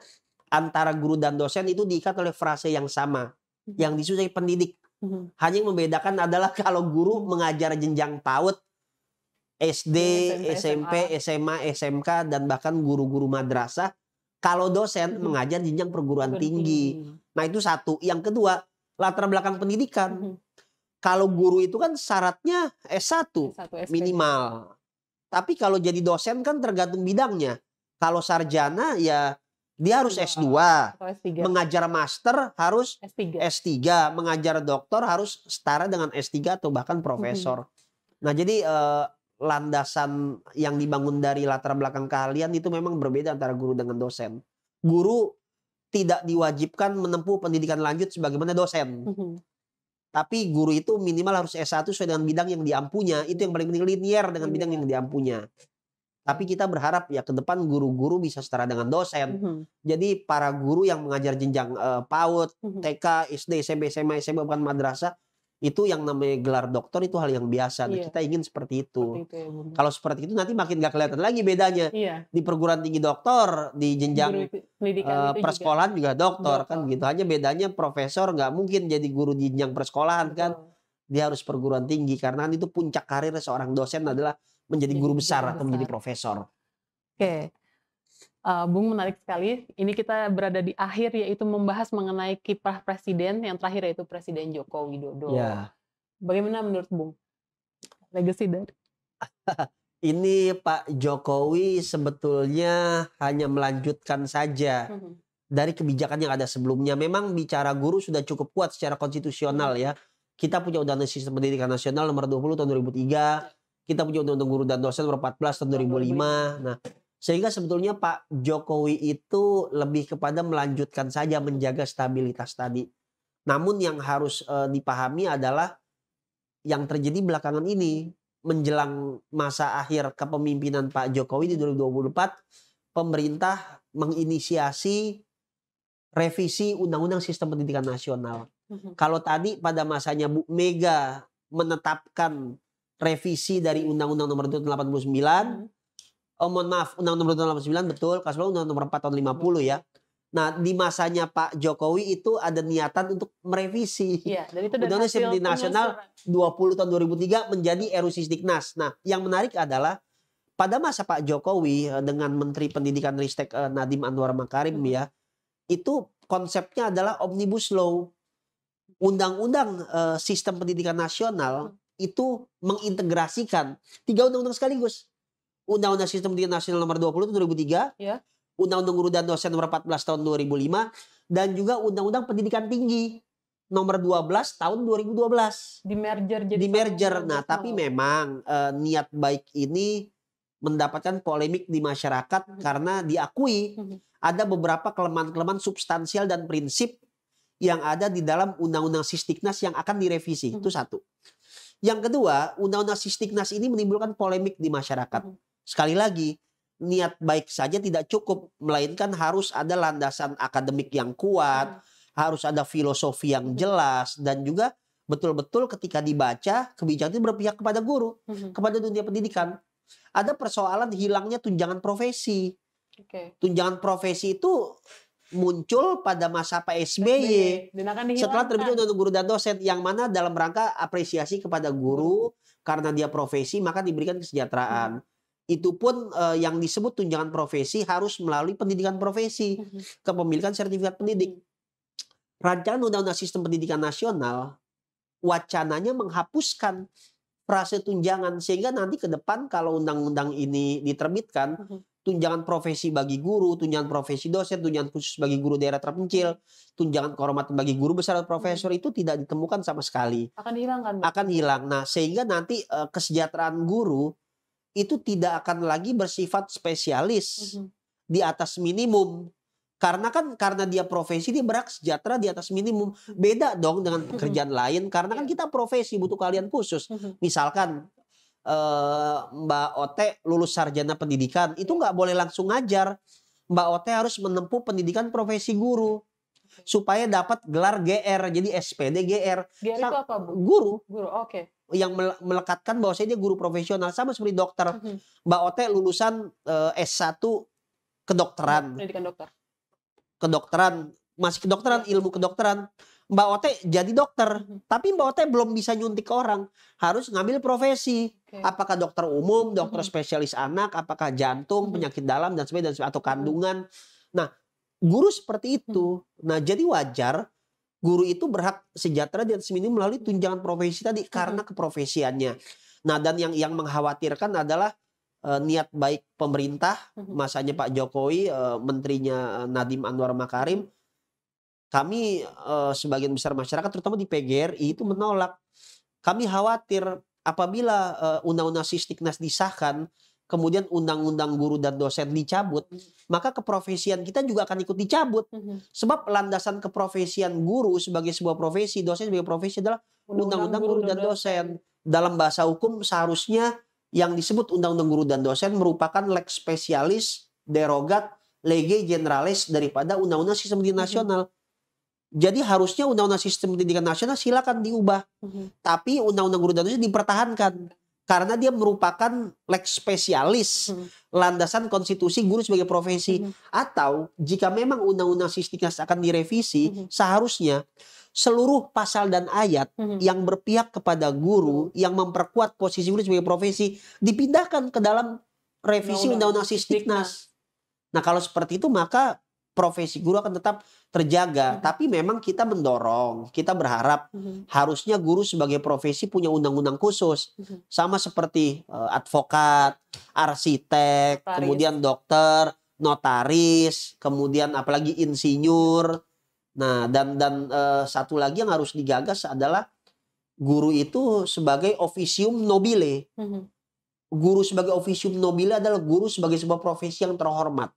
antara guru dan dosen itu diikat oleh frase yang sama Mhm. yang disusai pendidik. Mhm. Hanya yang membedakan adalah kalau guru mengajar jenjang PAUD SD, iya, SMP, SMA, SMK dan bahkan guru-guru madrasah kalau dosen mhm. mengajar jenjang perguruan tinggi. Nah, itu satu. Yang kedua, latar belakang pendidikan. Kalau guru itu kan syaratnya S1, S1 minimal. Tapi kalau jadi dosen kan tergantung bidangnya. Kalau sarjana ya dia harus S2. S3. Mengajar master harus S3. S3, mengajar doktor harus setara dengan S3 atau bahkan profesor. -hmm. Nah, jadi eh, landasan yang dibangun dari latar belakang kalian itu memang berbeda antara guru dengan dosen. Guru tidak diwajibkan menempuh pendidikan lanjut sebagaimana dosen. Mm -hmm. Tapi guru itu minimal harus S1 sesuai dengan bidang yang diampunya. Itu yang paling penting linear dengan bidang yang diampunya. Tapi kita berharap ya ke depan guru-guru bisa setara dengan dosen. Mm -hmm. Jadi para guru yang mengajar jenjang uh, PAUD, mm -hmm. TK, SD, SMP, SMA, SMA bukan madrasah itu yang namanya gelar doktor itu hal yang biasa. Iya. Kita ingin seperti itu. itu ya, Kalau seperti itu nanti makin gak kelihatan lagi bedanya. Yeah. Di perguruan tinggi doktor, di jenjang uh, persekolahan juga, juga doktor, kan gitu. Hanya bedanya profesor nggak mungkin jadi guru di jenjang persekolahan kan. Dia harus perguruan tinggi karena itu puncak karir seorang dosen adalah menjadi guru besar atau menjadi profesor. Oke. Uh, Bung menarik sekali. Ini kita berada di akhir yaitu membahas mengenai kiprah presiden yang terakhir yaitu Presiden Joko Widodo. Ya. Bagaimana menurut Bung legacy dari? ini Pak Jokowi sebetulnya hanya melanjutkan saja mhm. dari kebijakan yang ada sebelumnya. Memang bicara guru sudah cukup kuat secara konstitusional mhm. ya. Kita punya Undang-Undang Sistem Pendidikan Nasional nomor 20 tahun 2003 kita punya undang-undang guru dan dosen nomor 14 tahun 2005. Nah, sehingga sebetulnya Pak Jokowi itu lebih kepada melanjutkan saja menjaga stabilitas tadi. Namun yang harus e, dipahami adalah yang terjadi belakangan ini menjelang masa akhir kepemimpinan Pak Jokowi di 2024 pemerintah menginisiasi revisi undang-undang sistem pendidikan nasional. Mm-hmm. Kalau tadi pada masanya Bu Mega menetapkan revisi dari Undang-Undang Nomor 289. Hmm. Oh mohon maaf, Undang-Undang Nomor 289 betul, kasus Undang-Undang Nomor 4 tahun 50 ya. Nah di masanya Pak Jokowi itu ada niatan untuk merevisi Iya, dan itu dari undang Sistem Nasional 20 tahun 2003 menjadi RUU Sisdiknas. Nah yang menarik adalah pada masa Pak Jokowi eh, dengan Menteri Pendidikan Ristek eh, Nadim Anwar Makarim hmm. ya itu konsepnya adalah omnibus law undang-undang eh, sistem pendidikan nasional hmm itu mengintegrasikan tiga undang-undang sekaligus. Undang-Undang Sistem Pendidikan Nasional nomor 20 tahun 2003, ya. Undang-Undang Guru dan Dosen nomor 14 tahun 2005, dan juga Undang-Undang Pendidikan Tinggi nomor 12 tahun 2012. Di merger jadi Di merger. Nah, tapi oh. memang eh, niat baik ini mendapatkan polemik di masyarakat hmm. karena diakui hmm. ada beberapa kelemahan-kelemahan substansial dan prinsip yang ada di dalam undang-undang Sistiknas yang akan direvisi. Hmm. Itu satu. Yang kedua, undang-undang sistiknas ini menimbulkan polemik di masyarakat. Hmm. Sekali lagi, niat baik saja tidak cukup, melainkan harus ada landasan akademik yang kuat, hmm. harus ada filosofi yang hmm. jelas, dan juga betul-betul ketika dibaca kebijakan itu berpihak kepada guru, kepada dunia pendidikan. Ada persoalan hilangnya tunjangan profesi. Okay. Tunjangan profesi itu muncul pada masa Pak SBY setelah terbitnya untuk guru dan dosen yang mana dalam rangka apresiasi kepada guru karena dia profesi maka diberikan kesejahteraan. Hmm. Itu pun eh, yang disebut tunjangan profesi harus melalui pendidikan profesi, hmm. kepemilikan sertifikat pendidik. Hmm. Rancangan Undang-Undang Sistem Pendidikan Nasional wacananya menghapuskan frase tunjangan sehingga nanti ke depan kalau undang-undang ini diterbitkan tunjangan profesi bagi guru, tunjangan profesi dosen, tunjangan khusus bagi guru daerah terpencil, tunjangan kehormatan bagi guru besar dan hmm. profesor itu tidak ditemukan sama sekali. Akan hilang kan? Akan hilang. Nah, sehingga nanti uh, kesejahteraan guru itu tidak akan lagi bersifat spesialis mm -hmm. di atas minimum. Karena kan karena dia profesi dia berhak sejahtera di atas minimum. Beda dong dengan hmm. pekerjaan mm -hmm. lain karena kan iya. kita profesi butuh kalian khusus. Mm -hmm. Misalkan Eh, Mbak Ote lulus sarjana pendidikan itu nggak boleh langsung ngajar. Mbak Ote harus menempuh pendidikan profesi guru supaya dapat gelar GR jadi SPD GR. GR itu apa bu? Guru. Guru, oke. Okay. Yang melekatkan bahwa saya dia guru profesional sama seperti dokter. Mhm. Mbak Ote lulusan eh, S1 kedokteran. Pendidikan dokter. Kedokteran masih kedokteran, iya. ilmu kedokteran. Mbak Ote jadi dokter, hmm. tapi Mbak Ote belum bisa nyuntik ke orang, harus ngambil profesi. Okay. Apakah dokter umum, dokter hmm. spesialis anak, apakah jantung, hmm. penyakit dalam dan sebagainya atau kandungan. Nah, guru seperti itu. Nah, jadi wajar guru itu berhak sejahtera di atas minimum melalui tunjangan profesi tadi karena keprofesiannya. Nah, dan yang yang mengkhawatirkan adalah eh, niat baik pemerintah, masanya Pak Jokowi, eh, menterinya eh, Nadiem Anwar Makarim kami eh, sebagian besar masyarakat terutama di PGRI itu menolak. Kami khawatir apabila eh, undang-undang Sistiknas disahkan, kemudian undang-undang guru dan dosen dicabut, hmm. maka keprofesian kita juga akan ikut dicabut. Hmm. Sebab landasan keprofesian guru sebagai sebuah profesi, dosen sebagai profesi adalah undang-undang guru dan dosen. Dalam bahasa hukum seharusnya yang disebut undang-undang guru dan dosen merupakan lex specialis derogat lege generalis daripada undang-undang sistem di hmm. nasional. Jadi harusnya undang-undang sistem pendidikan nasional silakan diubah. Mm-hmm. Tapi undang-undang guru dan dosen dipertahankan karena dia merupakan lex spesialis mm-hmm. landasan konstitusi guru sebagai profesi mm-hmm. atau jika memang undang-undang sistemnya akan direvisi mm-hmm. seharusnya seluruh pasal dan ayat mm-hmm. yang berpihak kepada guru yang memperkuat posisi guru sebagai profesi dipindahkan ke dalam revisi undang-undang sistiknas. Nah kalau seperti itu maka profesi guru akan tetap terjaga. Hmm. Tapi memang kita mendorong, kita berharap hmm. harusnya guru sebagai profesi punya undang-undang khusus, hmm. sama seperti uh, advokat, arsitek, notaris. kemudian dokter, notaris, kemudian apalagi insinyur. Nah, dan dan uh, satu lagi yang harus digagas adalah guru itu sebagai officium nobile. Mm -hmm. Guru sebagai officium nobile adalah guru sebagai sebuah profesi yang terhormat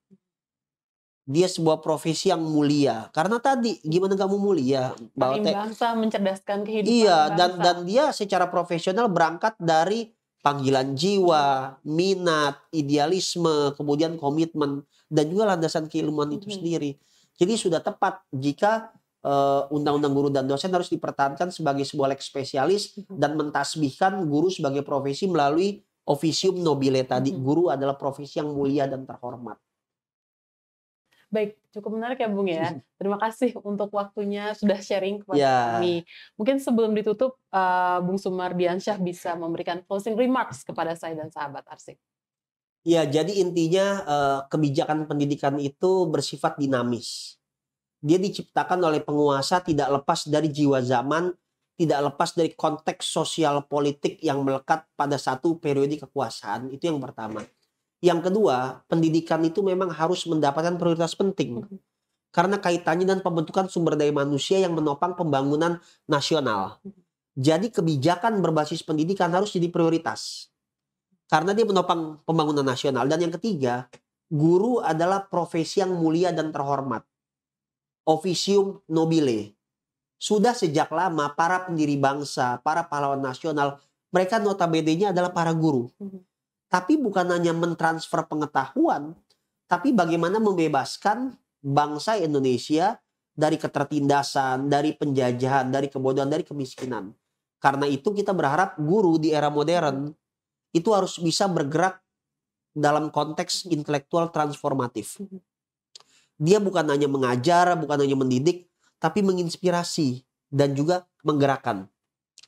dia sebuah profesi yang mulia karena tadi gimana kamu mulia bahwa te- bangsa mencerdaskan kehidupan iya dan dan dia secara profesional berangkat dari panggilan jiwa minat idealisme kemudian komitmen dan juga landasan keilmuan itu hmm sendiri jadi sudah tepat jika uh, undang-undang guru dan dosen harus dipertahankan sebagai sebuah leg spesialis hmm dan mentasbihkan guru sebagai profesi melalui officium nobile tadi hmm guru adalah profesi yang mulia dan terhormat Baik, cukup menarik ya Bung ya. Hmm. Terima kasih untuk waktunya sudah sharing kepada yeah. kami. Mungkin sebelum ditutup, uh, Bung Sumardiansyah bisa memberikan closing remarks kepada saya dan sahabat Arsik. Ya, jadi intinya uh, kebijakan pendidikan itu bersifat dinamis. Dia diciptakan oleh penguasa tidak lepas dari jiwa zaman, tidak lepas dari konteks sosial politik yang melekat pada satu periode kekuasaan. Itu yang pertama. Yang kedua, pendidikan itu memang harus mendapatkan prioritas penting. Hmm. Karena kaitannya dan pembentukan sumber daya manusia yang menopang pembangunan nasional. Hmm. Jadi kebijakan berbasis pendidikan harus jadi prioritas. Karena dia menopang pembangunan nasional. Dan yang ketiga, guru adalah profesi yang mulia dan terhormat. Officium nobile. Sudah sejak lama para pendiri bangsa, para pahlawan nasional, mereka notabene-nya adalah para guru. Hmm. Tapi bukan hanya mentransfer pengetahuan, tapi bagaimana membebaskan bangsa Indonesia dari ketertindasan, dari penjajahan, dari kebodohan, dari kemiskinan. Karena itu kita berharap guru di era modern itu harus bisa bergerak dalam konteks intelektual transformatif. Dia bukan hanya mengajar, bukan hanya mendidik, tapi menginspirasi dan juga menggerakkan.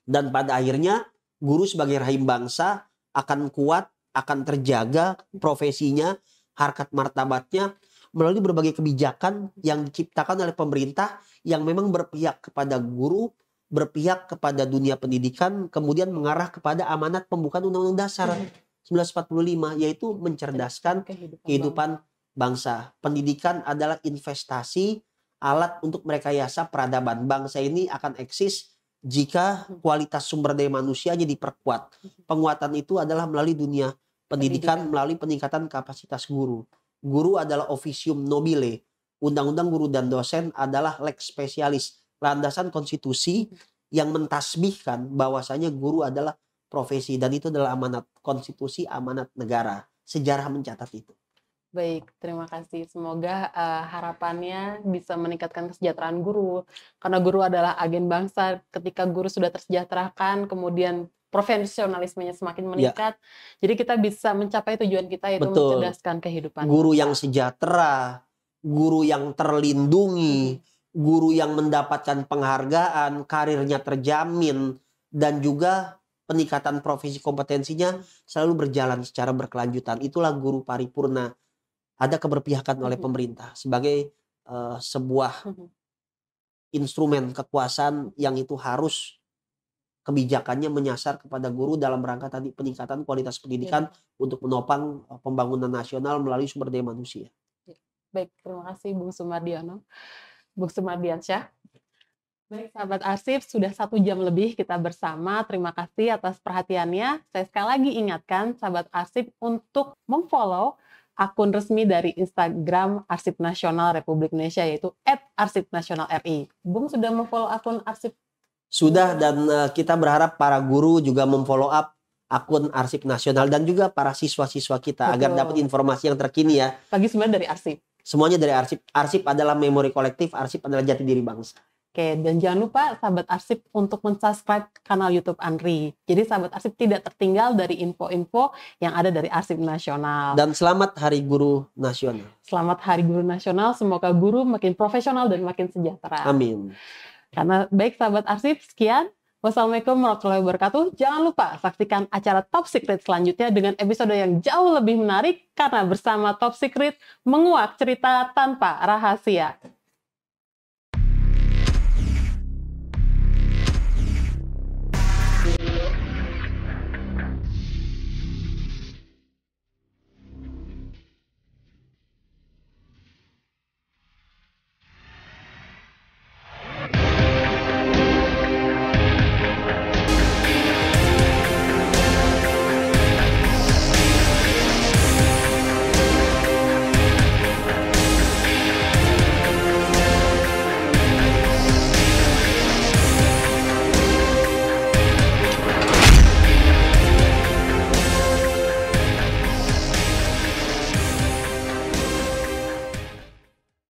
Dan pada akhirnya guru sebagai rahim bangsa akan kuat akan terjaga profesinya, harkat martabatnya melalui berbagai kebijakan yang diciptakan oleh pemerintah yang memang berpihak kepada guru, berpihak kepada dunia pendidikan, kemudian mengarah kepada amanat pembukaan Undang-Undang Dasar 1945 iya. yaitu mencerdaskan kehidupan, bangsa. Pendidikan adalah investasi alat untuk merekayasa peradaban bangsa ini akan eksis jika hmm. kualitas sumber daya manusianya diperkuat. Hmm. Penguatan itu adalah melalui dunia pendidikan, pendidikan. melalui peningkatan kapasitas guru. Guru adalah officium nobile. Undang-undang guru dan dosen adalah lex specialis, landasan konstitusi hmm. yang mentasbihkan bahwasanya guru adalah profesi dan itu adalah amanat konstitusi, amanat negara. Sejarah mencatat itu. Baik, terima kasih. Semoga uh, harapannya bisa meningkatkan kesejahteraan guru, karena guru adalah agen bangsa. Ketika guru sudah tersejahterakan, kemudian profesionalismenya semakin ya. meningkat, ya. jadi kita bisa mencapai tujuan kita yaitu Betul. mencerdaskan kehidupan. Guru yang sejahtera, guru yang terlindungi, guru yang mendapatkan penghargaan, karirnya terjamin, dan juga peningkatan profesi kompetensinya selalu berjalan secara berkelanjutan. Itulah guru paripurna ada keberpihakan oleh pemerintah sebagai uh, sebuah instrumen kekuasaan yang itu harus kebijakannya menyasar kepada guru dalam rangka tadi peningkatan kualitas iya. pendidikan ya. untuk menopang eh, pembangunan nasional melalui sumber daya manusia. Iya. Baik, terima kasih Bung Sumardiono, Bung Sumardiansyah. Baik, sahabat arsip, sudah satu jam lebih kita bersama. Terima kasih atas perhatiannya. Saya sekali lagi ingatkan sahabat arsip untuk memfollow akun resmi dari Instagram Arsip Nasional Republik Indonesia yaitu @arsipnasionalri. Bung sudah memfollow akun Arsip? Sudah dan e, kita berharap para guru juga memfollow up akun Arsip Nasional dan juga para siswa-siswa kita Betul. agar dapat informasi yang terkini ya. Pagi semuanya dari Arsip. Semuanya dari Arsip. Arsip adalah memori kolektif, Arsip adalah jati diri bangsa. Oke, dan jangan lupa sahabat arsip untuk mensubscribe kanal YouTube Andri. Jadi sahabat arsip tidak tertinggal dari info-info yang ada dari arsip nasional. Dan selamat Hari Guru Nasional. Selamat Hari Guru Nasional, semoga guru makin profesional dan makin sejahtera. Amin. Karena baik sahabat arsip, sekian. Wassalamualaikum warahmatullahi wabarakatuh. Jangan lupa saksikan acara Top Secret selanjutnya dengan episode yang jauh lebih menarik karena bersama Top Secret menguak cerita tanpa rahasia.